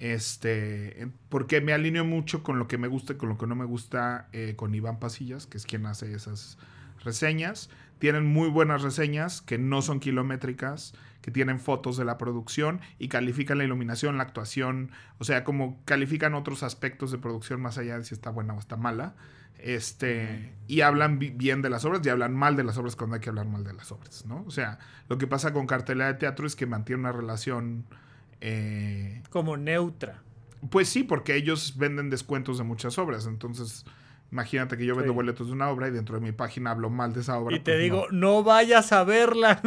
este, porque me alineo mucho con lo que me gusta y con lo que no me gusta eh, con Iván Pasillas, que es quien hace esas reseñas. Tienen muy buenas reseñas que no son kilométricas, que tienen fotos de la producción y califican la iluminación, la actuación, o sea, como califican otros aspectos de producción más allá de si está buena o está mala. Este, y hablan bien de las obras y hablan mal de las obras cuando hay que hablar mal de las obras, ¿no? O sea, lo que pasa con cartelera de teatro es que mantiene una relación eh, Como neutra. Pues sí, porque ellos venden descuentos de muchas obras. Entonces, imagínate que yo vendo boletos de una obra y dentro de mi página hablo mal de esa obra. Y te pues digo, no. vayas a verla.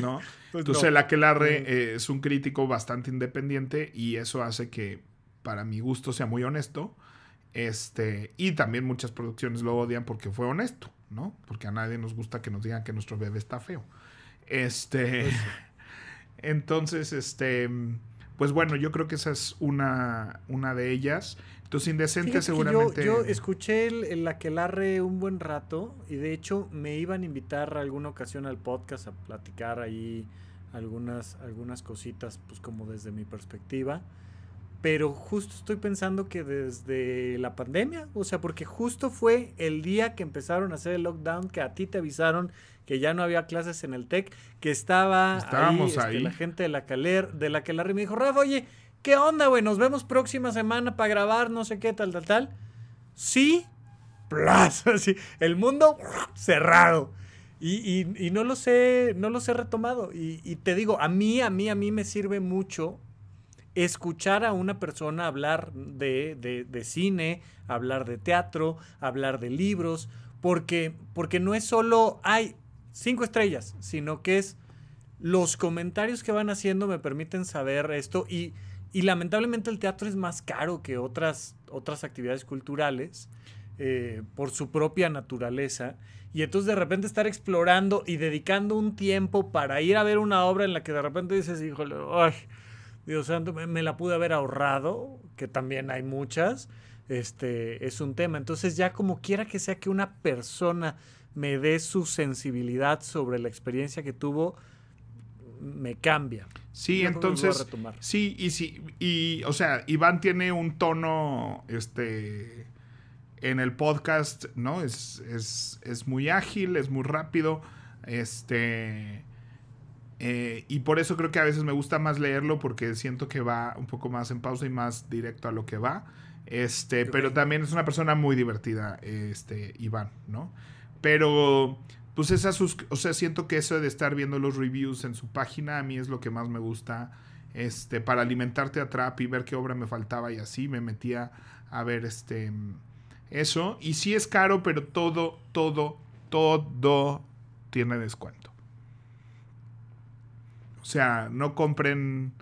no. Pues entonces, la que Aquelarre mm. eh, es un crítico bastante independiente y eso hace que, para mi gusto, sea muy honesto. Este, y también muchas producciones lo odian porque fue honesto, ¿no? Porque a nadie nos gusta que nos digan que nuestro bebé está feo. Este. Pues entonces, este pues bueno, yo creo que esa es una, una de ellas. Entonces, Indecente seguramente. Yo, yo, escuché el, el aquelarre un buen rato y de hecho me iban a invitar a alguna ocasión al podcast a platicar ahí algunas, algunas cositas, pues como desde mi perspectiva pero justo estoy pensando que desde la pandemia, o sea, porque justo fue el día que empezaron a hacer el lockdown, que a ti te avisaron que ya no había clases en el TEC, que estaba ahí, este, la gente de la Caler, de la Caler, y me dijo, Rafa, oye, ¿qué onda, güey? Nos vemos próxima semana para grabar, no sé qué, tal, tal, tal. Sí, plaza, así, el mundo cerrado. Y, no lo sé, no los he retomado. y te digo, a mí, a mí, a mí me sirve mucho escuchar a una persona hablar de, cine, hablar de teatro, hablar de libros, porque, porque no es solo, hay cinco estrellas, sino que es los comentarios que van haciendo me permiten saber esto y, y lamentablemente el teatro es más caro que otras, otras actividades culturales. Eh, por su propia naturaleza. Y entonces de repente estar explorando y dedicando un tiempo para ir a ver una obra en la que de repente dices, híjole, ay, Dios santo, me, la pude haber ahorrado, que también hay muchas, este, es un tema. Entonces ya como quiera que sea que una persona me dé su sensibilidad sobre la experiencia que tuvo, me cambia. Sí, entonces. Sí, y sí, y, o sea, Iván tiene un tono, este, en el podcast, ¿no? Es, es, es muy ágil, es muy rápido, este, eh, y por eso creo que a veces me gusta más leerlo porque siento que va un poco más en pausa y más directo a lo que va. Este, pero también es una persona muy divertida, este, Iván, ¿no? Pero, pues sus o sea, siento que eso de estar viendo los reviews en su página a mí es lo que más me gusta. Este, para alimentarte a Trap y ver qué obra me faltaba y así me metía a ver este eso. Y sí es caro, pero todo, todo, todo tiene descuento. O sea, no compren,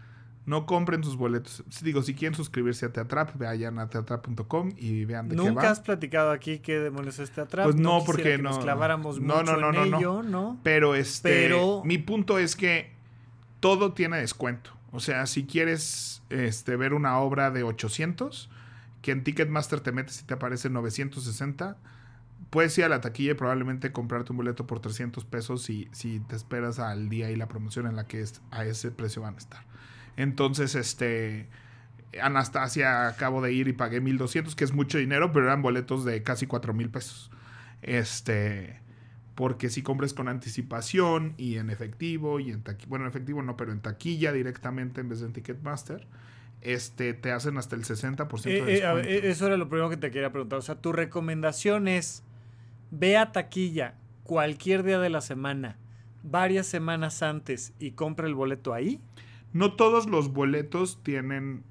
no compren sus boletos. Digo, si quieren suscribirse a Teatrap, vayan a teatrap.com y vean de qué va. has platicado aquí que demonios es Teatrap. Pues no, porque Nos claváramos no, mucho no, no, ello, no, Pero este, mi punto es que todo tiene descuento. O sea, si quieres este, ver una obra de 800, que en Ticketmaster te metes y te aparece 960 puedes ir a la taquilla y probablemente comprarte un boleto por 300 pesos si, si te esperas al día y la promoción en la que es, a ese precio van a estar. Entonces, este... Anastasia acabo de ir y pagué 1200, que es mucho dinero, pero eran boletos de casi 4000 pesos. Este, porque si compras con anticipación y en efectivo y en bueno, en efectivo no, pero en taquilla directamente en vez de en Ticketmaster, este te hacen hasta el 60% de eh, eh, eh, eso era lo primero que te quería preguntar, o sea, tu recomendación es ve a taquilla cualquier día de la semana, varias semanas antes y compra el boleto ahí? No todos los boletos tienen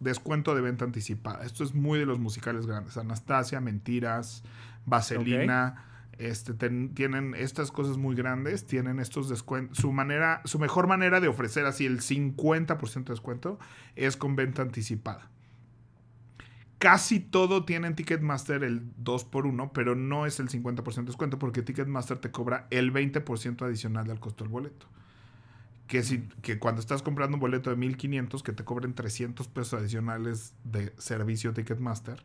descuento de venta anticipada. Esto es muy de los musicales grandes. Anastasia, Mentiras, Vaselina. Este, tienen estas cosas muy grandes, tienen estos descuentos. Su manera, su mejor manera de ofrecer así el 50% de descuento es con venta anticipada casi todo tiene en Ticketmaster el 2x1, pero no es el 50% de descuento porque Ticketmaster te cobra el 20% adicional del costo del boleto. Que, si, que cuando estás comprando un boleto de 1500, que te cobren 300 pesos adicionales de servicio Ticketmaster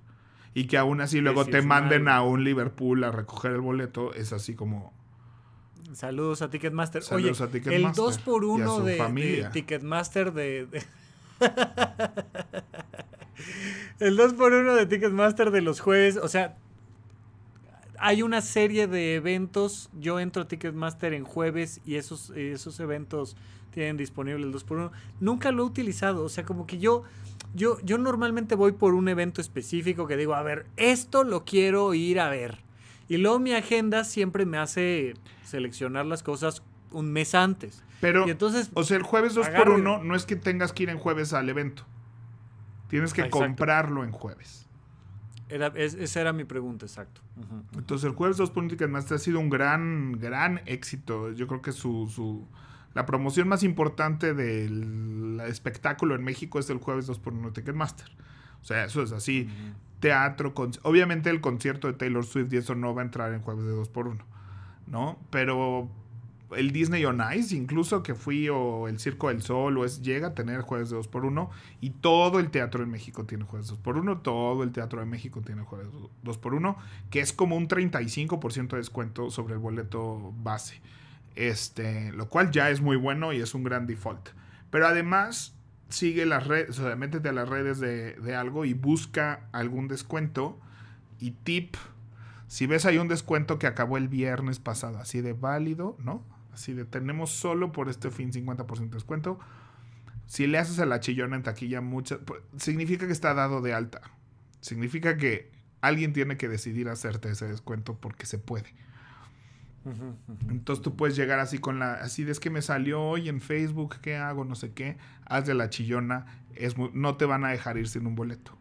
y que aún así luego te manden a un Liverpool a recoger el boleto, es así como... Saludos a Ticketmaster. Saludos Oye, a Ticketmaster. El 2x1 de, Ticketmaster de... El 2x1 de Ticketmaster de los jueves. O sea, hay una serie de eventos. Yo entro a Ticketmaster en jueves y esos, esos eventos tienen disponible el 2x1. Nunca lo he utilizado. O sea, como que yo, yo, yo normalmente voy por un evento específico que digo, a ver, esto lo quiero ir a ver. Y luego mi agenda siempre me hace seleccionar las cosas un mes antes. Pero, entonces, o sea, el jueves 2x1 no es que tengas que ir en jueves al evento. Tienes que comprarlo en jueves. esa era mi pregunta, exacto. Entonces, el jueves 2 1 Ticketmaster ha sido un gran, gran éxito. Yo creo que su, la promoción más importante del espectáculo en México es el jueves 2 por 1 Ticketmaster. O sea, eso es así. Teatro, con, obviamente el concierto de Taylor Swift y eso no va a entrar en jueves de 2 por 1 ¿no? Pero el Disney on Ice, incluso que fui, o el Circo del Sol, o es, llega a tener jueves de 2x1, y todo el teatro en México tiene jueves de 2x1, todo el teatro de México tiene jueves 2x1, que es como un 35% de descuento sobre el boleto base. Este, lo cual ya es muy bueno y es un gran default. Pero además, sigue las redes, o sea, métete a las redes de, de algo y busca algún descuento y tip. Si ves hay un descuento que acabó el viernes pasado, así de válido, ¿no? Si de, tenemos solo por este fin 50% de descuento. Si le haces a la chillona en taquilla, mucha, pues, significa que está dado de alta. Significa que alguien tiene que decidir hacerte ese descuento porque se puede. Entonces tú puedes llegar así con la, así es que me salió hoy en Facebook, ¿qué hago? No sé qué, haz de la chillona, es no te van a dejar ir sin un boleto.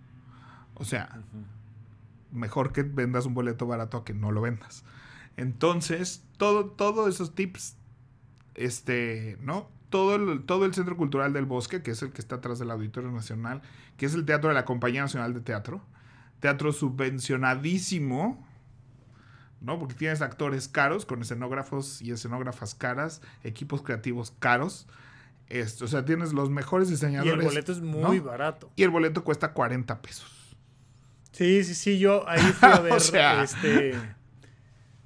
O sea, mejor que vendas un boleto barato a que no lo vendas. Entonces, todo, todos esos tips este, ¿no? Todo el, todo el Centro Cultural del Bosque, que es el que está atrás del Auditorio Nacional, que es el teatro de la Compañía Nacional de Teatro, teatro subvencionadísimo, ¿no? Porque tienes actores caros, con escenógrafos y escenógrafas caras, equipos creativos caros. Esto, o sea, tienes los mejores diseñadores. Y el boleto es muy barato. Y el boleto cuesta 40 pesos. Sí, sí, sí, yo ahí fui a ver o sea... Este,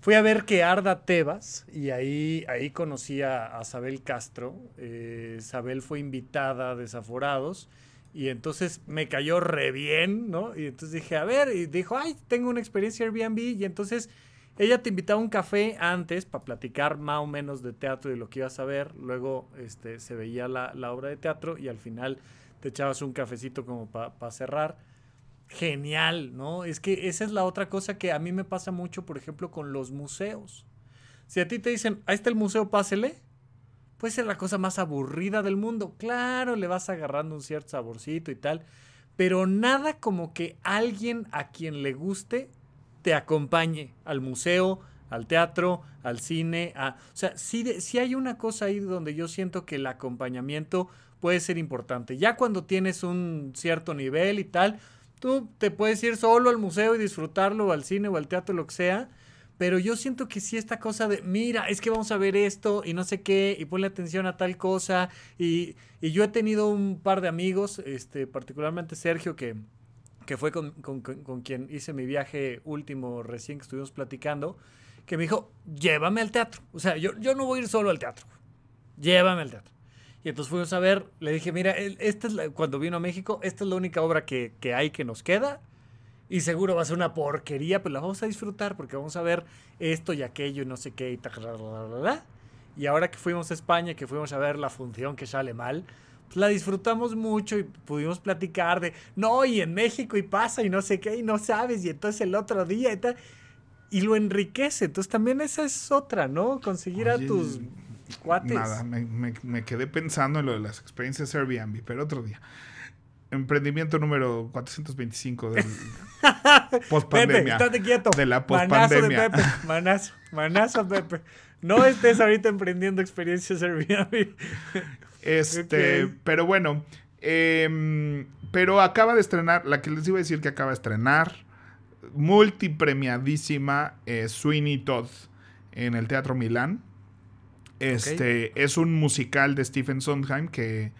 Fui a ver que Arda Tebas y ahí, ahí conocí a, a Sabel Castro. Eh, Sabel fue invitada a Desaforados y entonces me cayó re bien, ¿no? Y entonces dije, a ver, y dijo, ay, tengo una experiencia Airbnb y entonces ella te invitaba a un café antes para platicar más o menos de teatro y lo que ibas a ver. Luego este, se veía la, obra de teatro y al final te echabas un cafecito como para pa cerrar genial, ¿no? Es que esa es la otra cosa que a mí me pasa mucho, por ejemplo, con los museos. Si a ti te dicen, ahí está el museo, pásele, puede ser la cosa más aburrida del mundo. Claro, le vas agarrando un cierto saborcito y tal, pero nada como que alguien a quien le guste te acompañe al museo, al teatro, al cine, a... O sea, hay una cosa ahí donde yo siento que el acompañamiento puede ser importante. Ya cuando tienes un cierto nivel y tal, Tú te puedes ir solo al museo y disfrutarlo, o al cine, o al teatro, lo que sea. Pero yo siento que sí esta cosa de, mira, es que vamos a ver esto y no sé qué, y ponle atención a tal cosa. Y, yo he tenido un par de amigos, este, particularmente Sergio, que, que fue con, quien hice mi viaje último recién que estuvimos platicando, que me dijo, llévame al teatro. O sea, yo, yo no voy a ir solo al teatro. Llévame al teatro entonces fuimos a ver, le dije, mira, esta es cuando vino a México, esta es la única obra que, que, hay que nos queda. Y seguro va a ser una porquería, pero la vamos a disfrutar porque vamos a ver esto y aquello y no sé qué y Y ahora que fuimos a España, que fuimos a ver la función que sale mal, pues, la disfrutamos mucho y pudimos platicar de, no, y en México y pasa y no sé qué y no sabes y entonces el otro día y tal. Y lo enriquece. Entonces también esa es otra, ¿no? Conseguir a tus Cuates. Nada, me, quedé pensando en lo de las experiencias Airbnb, pero otro día. Emprendimiento número 425 del pospandemia. De la Manazo Pepe. Manazo, Pepe. No estés ahorita emprendiendo experiencias Airbnb. Este, pero bueno. Em, pero acaba de estrenar, la que les iba a decir que acaba de estrenar, multipremiadísima eh, Sweeney Todd en el Teatro Milán. Este es un musical de Stephen Sondheim que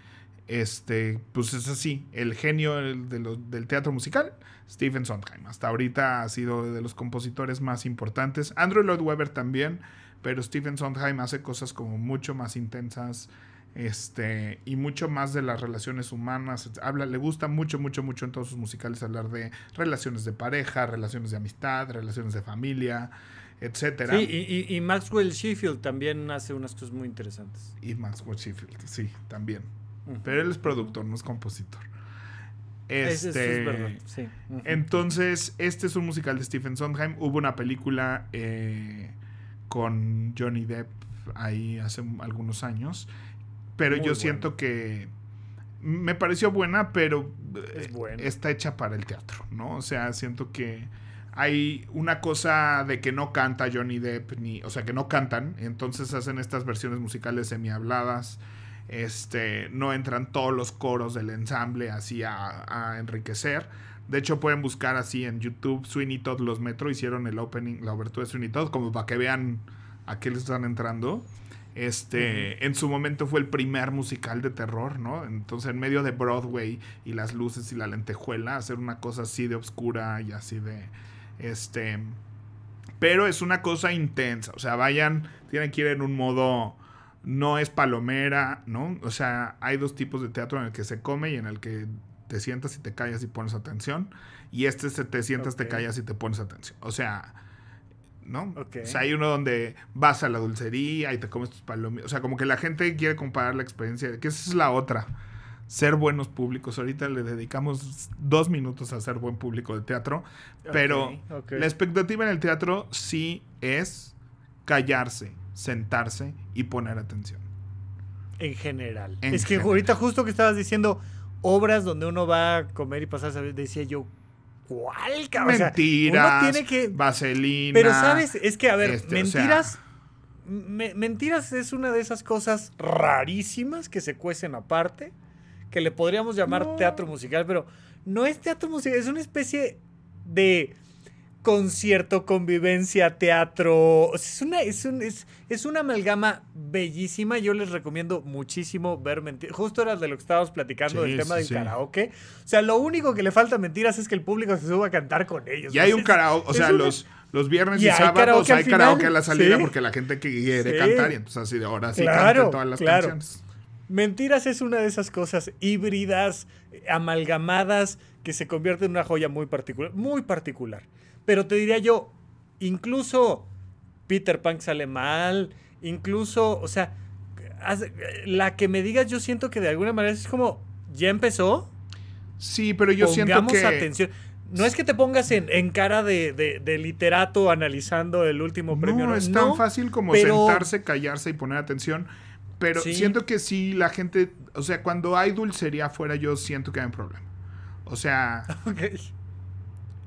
este pues es así, el genio del, del teatro musical, Stephen Sondheim. Hasta ahorita ha sido de los compositores más importantes. Andrew Lloyd Webber también, pero Stephen Sondheim hace cosas como mucho más intensas este y mucho más de las relaciones humanas habla le gusta mucho mucho mucho en todos sus musicales hablar de relaciones de pareja relaciones de amistad relaciones de familia etcétera. Sí, y, Maxwell Sheffield también hace unas cosas muy interesantes. Y Maxwell Sheffield, sí, también. Pero él es productor, no es compositor. Este, es verdad, sí. Entonces, este es un musical de Stephen Sondheim. Hubo una película eh, con Johnny Depp ahí hace algunos años. Pero yo siento que me pareció buena, pero eh, está hecha para el teatro, ¿no? O sea, siento que hay una cosa de que no canta Johnny Depp, ni, o sea, que no cantan, entonces hacen estas versiones musicales semi Este, no entran todos los coros del ensamble así a, enriquecer. De hecho, pueden buscar así en YouTube. Sweeney Todd los Metro hicieron el opening, la obertura de Sweeney Todd, como para que vean a qué les están entrando. Este, en su momento fue el primer musical de terror, ¿no? Entonces, en medio de Broadway y las luces y la lentejuela, hacer una cosa así de oscura y así de este. Pero es una cosa intensa. O sea, vayan, tienen que ir en un modo. No es palomera, ¿no? O sea, hay dos tipos de teatro en el que se come y en el que te sientas y te callas y pones atención. Y este se te sientas, te callas y te pones atención. O sea, ¿no? O sea, hay uno donde vas a la dulcería y te comes tus palomitas. O sea, como que la gente quiere comparar la experiencia. Que esa es la otra ser buenos públicos. Ahorita le dedicamos dos minutos a ser buen público del teatro, pero la expectativa en el teatro sí es callarse, sentarse y poner atención. En general. es que ahorita justo que estabas diciendo obras donde uno va a comer y pasar, decía yo, ¿cuál? Cabrón? Mentiras. tiene que... Vaselina. Pero sabes, es que, a ver, este, mentiras... mentiras es una de esas cosas rarísimas que se cuecen aparte que le podríamos llamar teatro musical, pero no es teatro musical, es una especie de concierto, convivencia, teatro. Es una, es, un, es, es una amalgama bellísima. Yo les recomiendo muchísimo ver mentiras. Justo era de lo que estábamos platicando El del tema del karaoke. O sea, lo único que le falta mentiras es que el público se suba a cantar con ellos. Y hay un karaoke, o sea, los, los viernes y, sábados hay karaoke a la salida porque la gente que quiere cantar y entonces así de ahora sí claro, todas las canciones. Mentiras es una de esas cosas híbridas, amalgamadas, que se convierte en una joya muy particular, muy particular. Pero te diría yo, incluso Peter Pan sale mal, incluso, o sea, la que me digas, yo siento que de alguna manera es como, ya empezó. Sí, pero yo siento que... atención. No es que te pongas en, cara de, literato analizando el último premio. No, no es tan fácil como sentarse, callarse y poner atención. Pero siento que sí, la gente, o sea, cuando hay dulcería afuera, yo siento que hay un problema. O sea,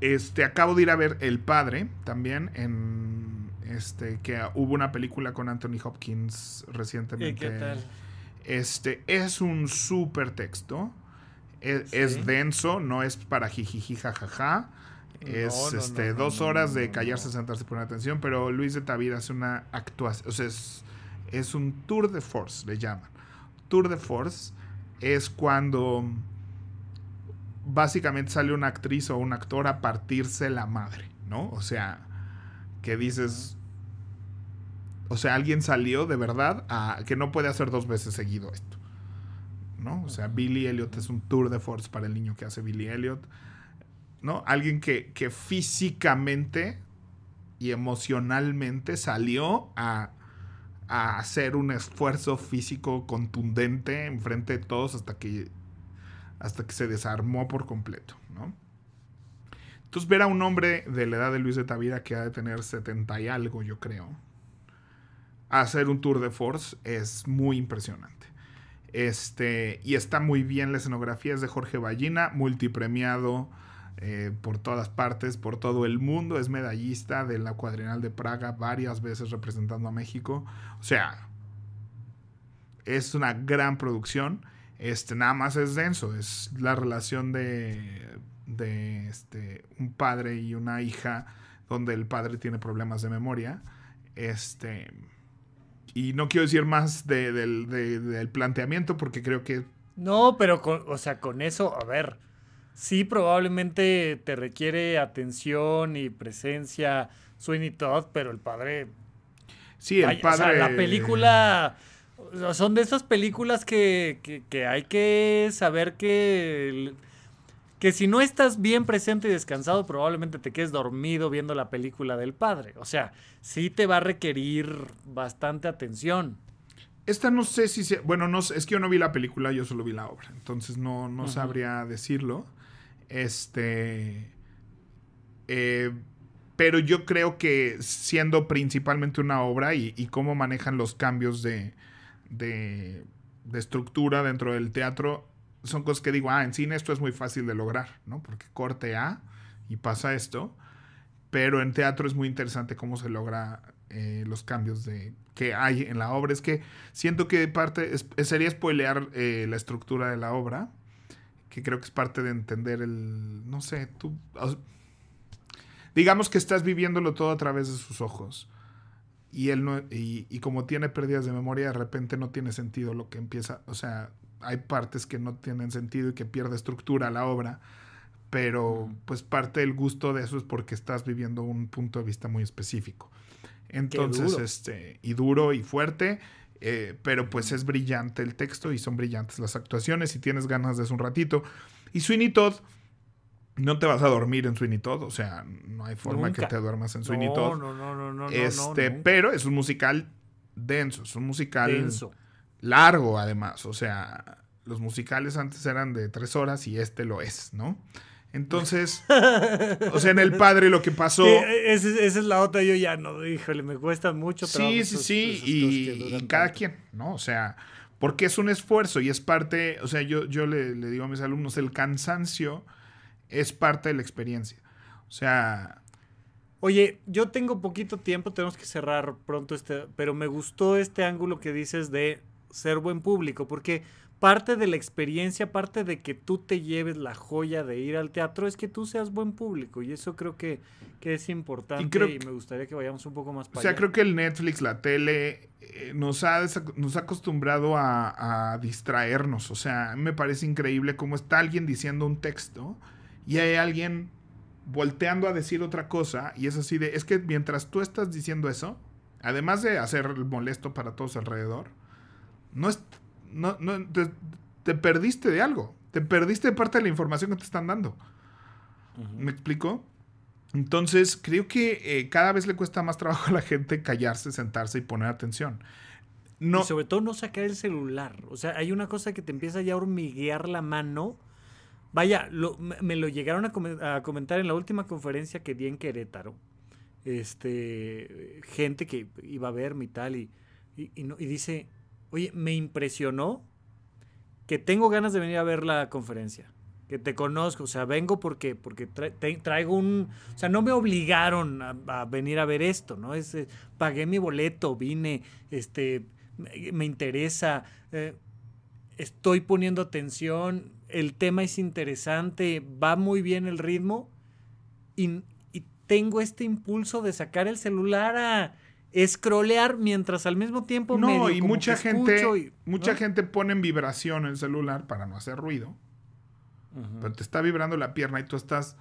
este, acabo de ir a ver El Padre también en, este, que hubo una película con Anthony Hopkins recientemente. qué tal? Este, es un súper texto. E, es, denso, no es para jijiji jajaja. Es este, dos horas de callarse, sentarse y poner atención. Pero Luis de Tavira hace una actuación. O sea, es es un tour de force, le llaman. Tour de force es cuando básicamente sale una actriz o un actor a partirse la madre, ¿no? O sea, que dices, o sea, alguien salió de verdad a que no puede hacer dos veces seguido esto. ¿No? O sea, Billy Elliot es un tour de force para el niño que hace Billy Elliot. ¿No? Alguien que físicamente y emocionalmente salió a a hacer un esfuerzo físico contundente enfrente de todos hasta que, hasta que se desarmó por completo, Entonces ver a un hombre de la edad de Luis de Tavira que ha de tener 70 y algo, yo creo, hacer un tour de force es muy impresionante. Este, y está muy bien la escenografía, es de Jorge Ballina, multipremiado eh, por todas partes, por todo el mundo, es medallista de la Cuadrenal de Praga varias veces representando a México. O sea, es una gran producción. Este, nada más es denso, es la relación de, de este, un padre y una hija, donde el padre tiene problemas de memoria. Este, y no quiero decir más del planteamiento, porque creo que. No, pero o sea, con eso, a ver sí probablemente te requiere atención y presencia y Todd, pero el padre... Sí, el padre... la película... Son de esas películas que, hay que saber que... que si no estás bien presente y descansado, probablemente te quedes dormido viendo la película del padre. O sea, sí te va a requerir bastante atención. Esta no sé si se. Bueno, no es que yo no vi la película, yo solo vi la obra. Entonces no, sabría decirlo. Este. Eh, pero yo creo que siendo principalmente una obra y, cómo manejan los cambios de, estructura dentro del teatro, son cosas que digo, ah, en cine esto es muy fácil de lograr, ¿no? Porque corte A y pasa esto, pero en teatro es muy interesante cómo se logra eh, los cambios de, que hay en la obra. Es que siento que parte sería spoilear eh, la estructura de la obra, que creo que es parte de entender el, no sé, tú, digamos que estás viviéndolo todo a través de sus ojos. Y él y, como tiene pérdidas de memoria, de repente no tiene sentido lo que empieza. O sea, hay partes que no tienen sentido y que pierde estructura la obra. Pero pues parte del gusto de eso es porque estás viviendo un punto de vista muy específico. Entonces, este, y duro y fuerte. Eh, pero pues es brillante el texto y son brillantes las actuaciones. y tienes ganas de eso un ratito. Y Sweeney Todd, no te vas a dormir en Sweeney Todd. O sea, no hay forma que te duermas en Sweeney Todd. No, no, no, no. Este, pero es un musical denso. Es un musical largo, además. O sea, los musicales antes eran de tres horas y este lo es, ¿no? Entonces, o sea, en El Padre lo que pasó... Esa es, la otra, yo ya no, híjole, me cuesta mucho. sí, sí, sí, y, cada quien, ¿no? O sea, porque es un esfuerzo y es parte, o sea, yo, yo le, le digo a mis alumnos, el cansancio es parte de la experiencia. O sea... Oye, yo tengo poquito tiempo, tenemos que cerrar pronto este, pero me gustó este ángulo que dices de ser buen público, porque parte de la experiencia, parte de que tú te lleves la joya de ir al teatro, es que tú seas buen público. Y eso creo que, es importante y, me gustaría que vayamos un poco más para O sea, creo que el Netflix, la tele, eh, nos, ha nos ha acostumbrado a, a, distraernos. O sea, me parece increíble cómo está alguien diciendo un texto y hay alguien volteando a decir otra cosa. Y es así de, es que mientras tú estás diciendo eso, además de hacer molesto para todos alrededor, no, es, no, no te, perdiste de algo. Te perdiste de parte de la información que te están dando. ¿Me explico? Entonces, creo que eh, cada vez le cuesta más trabajo a la gente callarse, sentarse y poner atención. No. sobre todo no sacar el celular. O sea, hay una cosa que te empieza ya a hormiguear la mano. Vaya, me lo llegaron a, comentar en la última conferencia que di en Querétaro. Este, gente que iba a verme y tal, y, y, y dice, oye, me impresionó que tengo ganas de venir a ver la conferencia, que te conozco, o sea, vengo porque, porque traigo un, o sea, no me obligaron a, venir a ver esto, ¿no? Es, eh, pagué mi boleto, vine, este, me, interesa, eh, estoy poniendo atención, el tema es interesante, va muy bien el ritmo y tengo este impulso de sacar el celular a scrollear mientras al mismo tiempo no y mucha gente mucha gente pone en vibración el celular para no hacer ruido pero te está vibrando la pierna y tú estás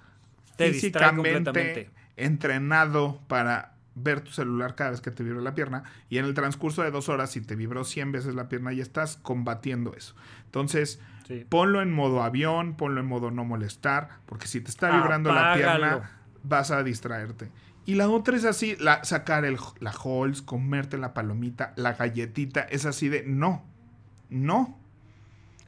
te físicamente entrenado para ver tu celular cada vez que te vibra la pierna y en el transcurso de dos horas si te vibró 100 veces la pierna ya estás combatiendo eso entonces ponlo en modo avión ponlo en modo no molestar porque si te está vibrando la pierna vas a distraerte y la otra es así, la, sacar el, la Halls, comerte la palomita, la galletita, es así de no, no.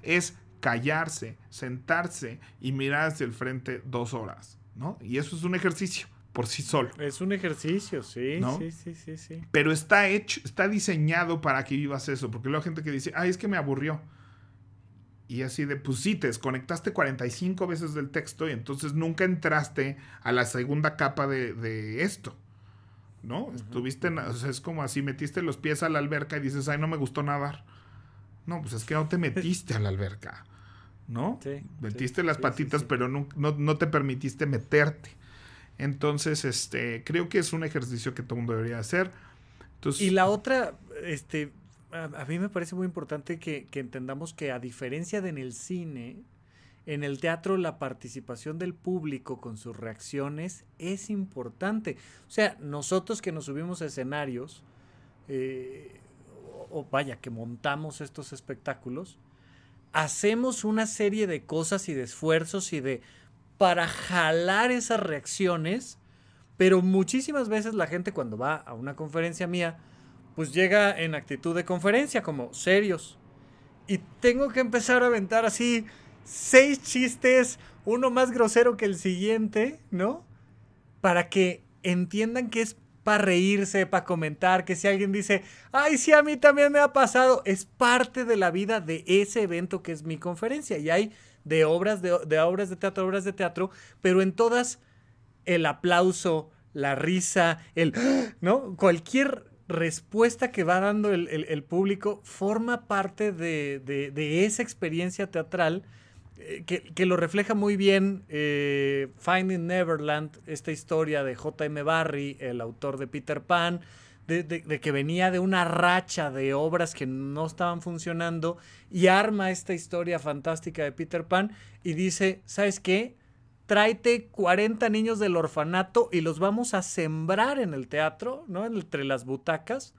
Es callarse, sentarse y mirar hacia el frente dos horas, ¿no? Y eso es un ejercicio por sí solo. Es un ejercicio, sí, sí, sí, sí, sí. Pero está hecho, está diseñado para que vivas eso, porque luego hay gente que dice, ay, es que me aburrió. Y así de, pues sí, te desconectaste 45 veces del texto y entonces nunca entraste a la segunda capa de, esto. ¿No? Estuviste, es como así, metiste los pies a la alberca y dices, ay, no me gustó nadar. No, pues es que no te metiste a la alberca. ¿No? Sí, metiste las patitas, pero no, te permitiste meterte. Entonces, este, creo que es un ejercicio que todo mundo debería hacer. Entonces, y la otra, este, a, mí me parece muy importante que, entendamos que a diferencia de en el cine, en el teatro la participación del público con sus reacciones es importante. O sea, nosotros que nos subimos a escenarios, eh, o, o vaya, que montamos estos espectáculos, hacemos una serie de cosas y de esfuerzos y de... para jalar esas reacciones, pero muchísimas veces la gente cuando va a una conferencia mía, pues llega en actitud de conferencia, como serios. Y tengo que empezar a aventar así seis chistes, uno más grosero que el siguiente, ¿no? Para que entiendan que es para reírse, para comentar, que si alguien dice, ay, sí, a mí también me ha pasado, es parte de la vida de ese evento que es mi conferencia. Y hay de obras de, de obras de teatro, obras de teatro, pero en todas el aplauso, la risa, el, ¿no? Cualquier respuesta que va dando el, público forma parte de, esa experiencia teatral eh, que, lo refleja muy bien eh, Finding Neverland, esta historia de J.M. Barry, el autor de Peter Pan, de, de, que venía de una racha de obras que no estaban funcionando y arma esta historia fantástica de Peter Pan y dice, ¿sabes qué? tráete 40 niños del orfanato y los vamos a sembrar en el teatro, ¿no? Entre las butacas,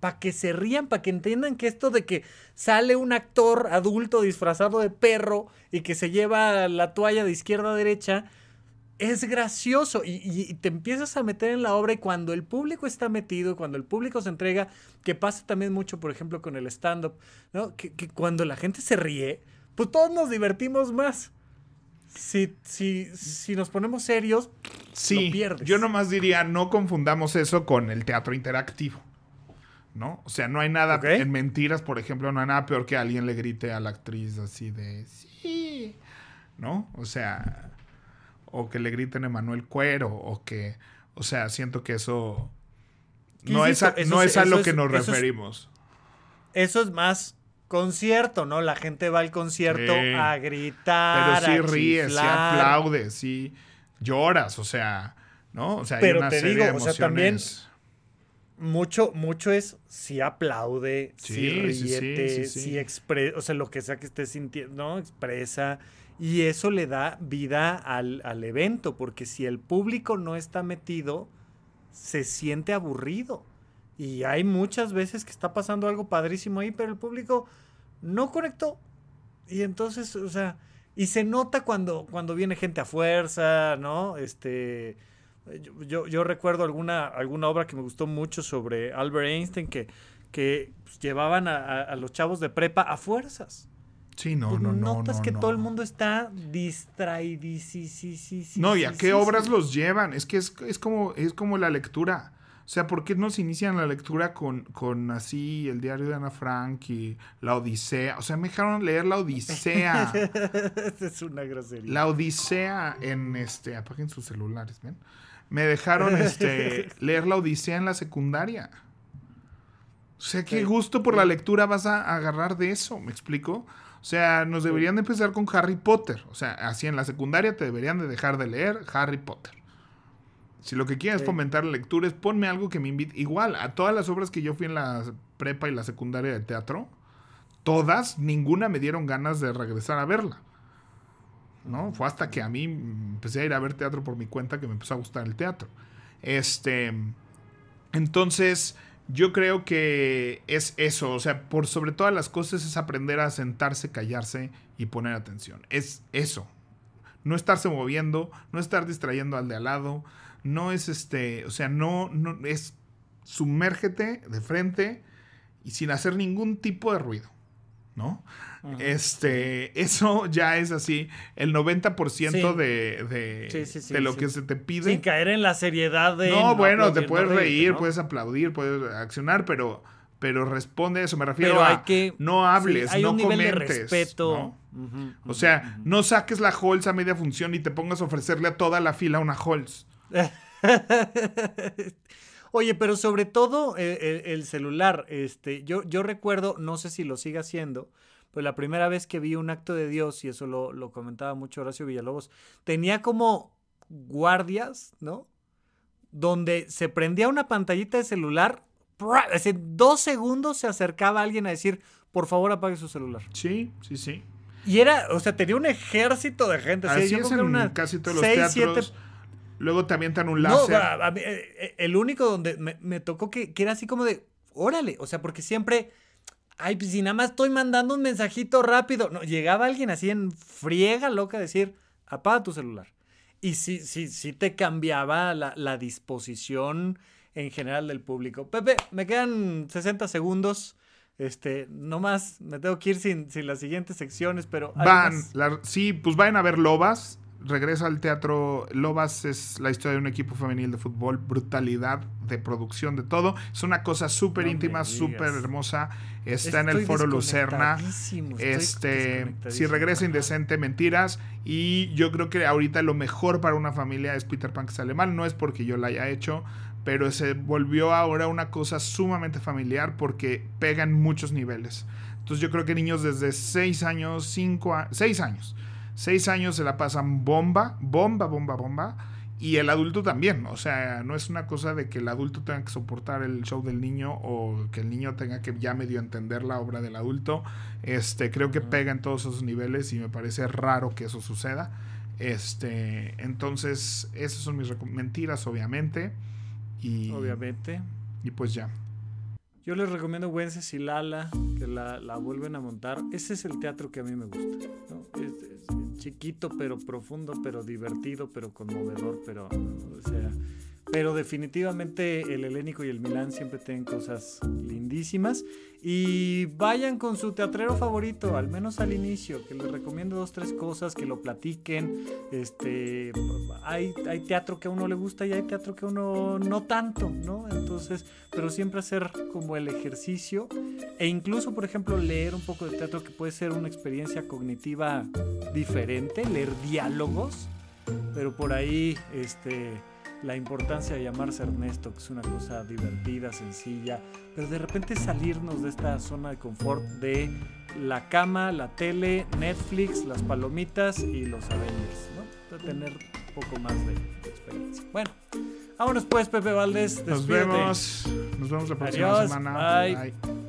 para que se rían, para que entiendan que esto de que sale un actor adulto disfrazado de perro y que se lleva la toalla de izquierda a derecha, es gracioso y, te empiezas a meter en la obra y cuando el público está metido, cuando el público se entrega, que pasa también mucho, por ejemplo, con el stand-up, ¿no? que, cuando la gente se ríe, pues todos nos divertimos más si, si, nos ponemos serios, pierdes. Yo nomás diría, no confundamos eso con el teatro interactivo. ¿No? O sea, no hay nada en mentiras, por ejemplo, no hay nada peor que alguien le grite a la actriz así de sí. ¿No? O sea, o que le griten a Emanuel Cuero, o que, o sea, siento que eso no es, a, no es a lo que nos referimos. eso es más concierto, ¿no? La gente va al concierto a gritar. Pero sí a ríes, sí aplaudes, sí lloras, o sea, ¿no? O sea, Pero hay una te digo, también mucho, mucho es si aplaude, si ríete, si expresa, o sea, lo que sea que estés sintiendo, ¿no? expresa. Y eso le da vida al, al, evento, porque si el público no está metido, se siente aburrido. Y hay muchas veces que está pasando algo padrísimo ahí, pero el público no conectó. Y entonces, o sea, y se nota cuando, cuando viene gente a fuerza, ¿no? Este, yo, yo, recuerdo alguna, alguna obra que me gustó mucho sobre Albert Einstein que, que pues, llevaban a, los chavos de prepa a fuerzas. Sí, no, pues no, no. Notas que todo el mundo está distraído. Sí, sí, sí, no, ¿y a qué obras los llevan? Es que es, es, como, es como la lectura. O sea, ¿por qué no se inician la lectura con, así el diario de Ana Frank y la Odisea? O sea, me dejaron leer la Odisea. es una grosería. La Odisea en este, apaguen sus celulares, ¿ven? Me dejaron este, leer la Odisea en la secundaria. O sea, qué gusto por la lectura vas a agarrar de eso, ¿me explico? O sea, nos deberían de empezar con Harry Potter. O sea, así en la secundaria te deberían de dejar de leer Harry Potter. Si lo que quieres es fomentar la lectura ponme algo que me invite. Igual, a todas las obras que yo fui en la prepa y la secundaria de teatro, todas, ninguna me dieron ganas de regresar a verla. ¿No? Mm, Fue hasta que a mí empecé a ir a ver teatro por mi cuenta que me empezó a gustar el teatro. Este. Entonces, yo creo que es eso. O sea, por sobre todas las cosas es aprender a sentarse, callarse y poner atención. Es eso. No estarse moviendo, no estar distrayendo al de al lado no es este, o sea, no, no es sumérgete de frente y sin hacer ningún tipo de ruido, ¿no? Este, eso ya es así, el 90% de, lo que se te pide. Sin caer en la seriedad de... No, bueno, te puedes reír, puedes aplaudir, puedes accionar, pero, pero responde eso, me refiero a que, no hables, no un comentes. o sea, no saques la holz a media función y te pongas a ofrecerle a toda la fila una holz. Oye, pero sobre todo eh, el, celular, este, yo, yo recuerdo, no sé si lo sigue haciendo, pues la primera vez que vi un acto de Dios, y eso lo, comentaba mucho Horacio Villalobos, tenía como guardias, ¿no? Donde se prendía una pantallita de celular, en dos segundos se acercaba alguien a decir, por favor apague su celular. Sí, sí, sí. Y era, o sea, tenía un ejército de gente. Así en casi todos los teatros. Siete Luego también tan un láser. No, eh, eh, el único donde me, tocó que, que, era así como de, órale, o sea, porque siempre, ay, pues si nada más estoy mandando un mensajito rápido. No, llegaba alguien así en friega loca a decir, apaga tu celular. Y sí, sí, sí te cambiaba la, disposición en general del público. Pepe, me quedan 60 segundos. Este, no más, me tengo que ir sin, las siguientes secciones, pero. Van, sí, pues vayan a ver Lobas regresa al teatro Lobas, es la historia de un equipo femenil de fútbol, brutalidad de producción, de todo. Es una cosa súper íntima, súper hermosa. Está en el foro Lucerna. Este, si regresa indecente, mentiras. Y yo creo que ahorita lo mejor para una familia es Peter Pan que sale mal. No es porque yo la haya hecho, pero se volvió ahora una cosa sumamente familiar porque pegan muchos niveles. Entonces yo creo que niños desde 6 años, 5 a 6 años Seis años se la pasan bomba, bomba, bomba, bomba. Y el adulto también, o sea, no es una cosa de que el adulto tenga que soportar el show del niño o que el niño tenga que ya medio entender la obra del adulto. Este, creo que pega en todos esos niveles y me parece raro que eso suceda. Este, entonces, esas son mis mentiras, obviamente. Y, obviamente. Y pues ya. Yo les recomiendo Wences y Lala, que la, vuelven a montar. Ese es el teatro que a mí me gusta. Es, chiquito, pero profundo, pero divertido, pero conmovedor, pero. O sea, pero definitivamente el Helénico y el Milán siempre tienen cosas lindísimas. Y vayan con su teatrero favorito, al menos al inicio, que les recomiendo dos, tres cosas, que lo platiquen. Este, hay, hay teatro que a uno le gusta y hay teatro que a uno no tanto, ¿no? Entonces, pero siempre hacer como el ejercicio e incluso, por ejemplo, leer un poco de teatro que puede ser una experiencia cognitiva diferente, leer diálogos, pero por ahí, este la importancia de llamarse Ernesto, que es una cosa divertida, sencilla, pero de repente salirnos de esta zona de confort de la cama, la tele, Netflix, las palomitas y los Avengers, ¿no? De tener un poco más de, experiencia. Bueno, vámonos pues, Pepe Valdés. Nos vemos. Nos vemos la próxima semana. Bye.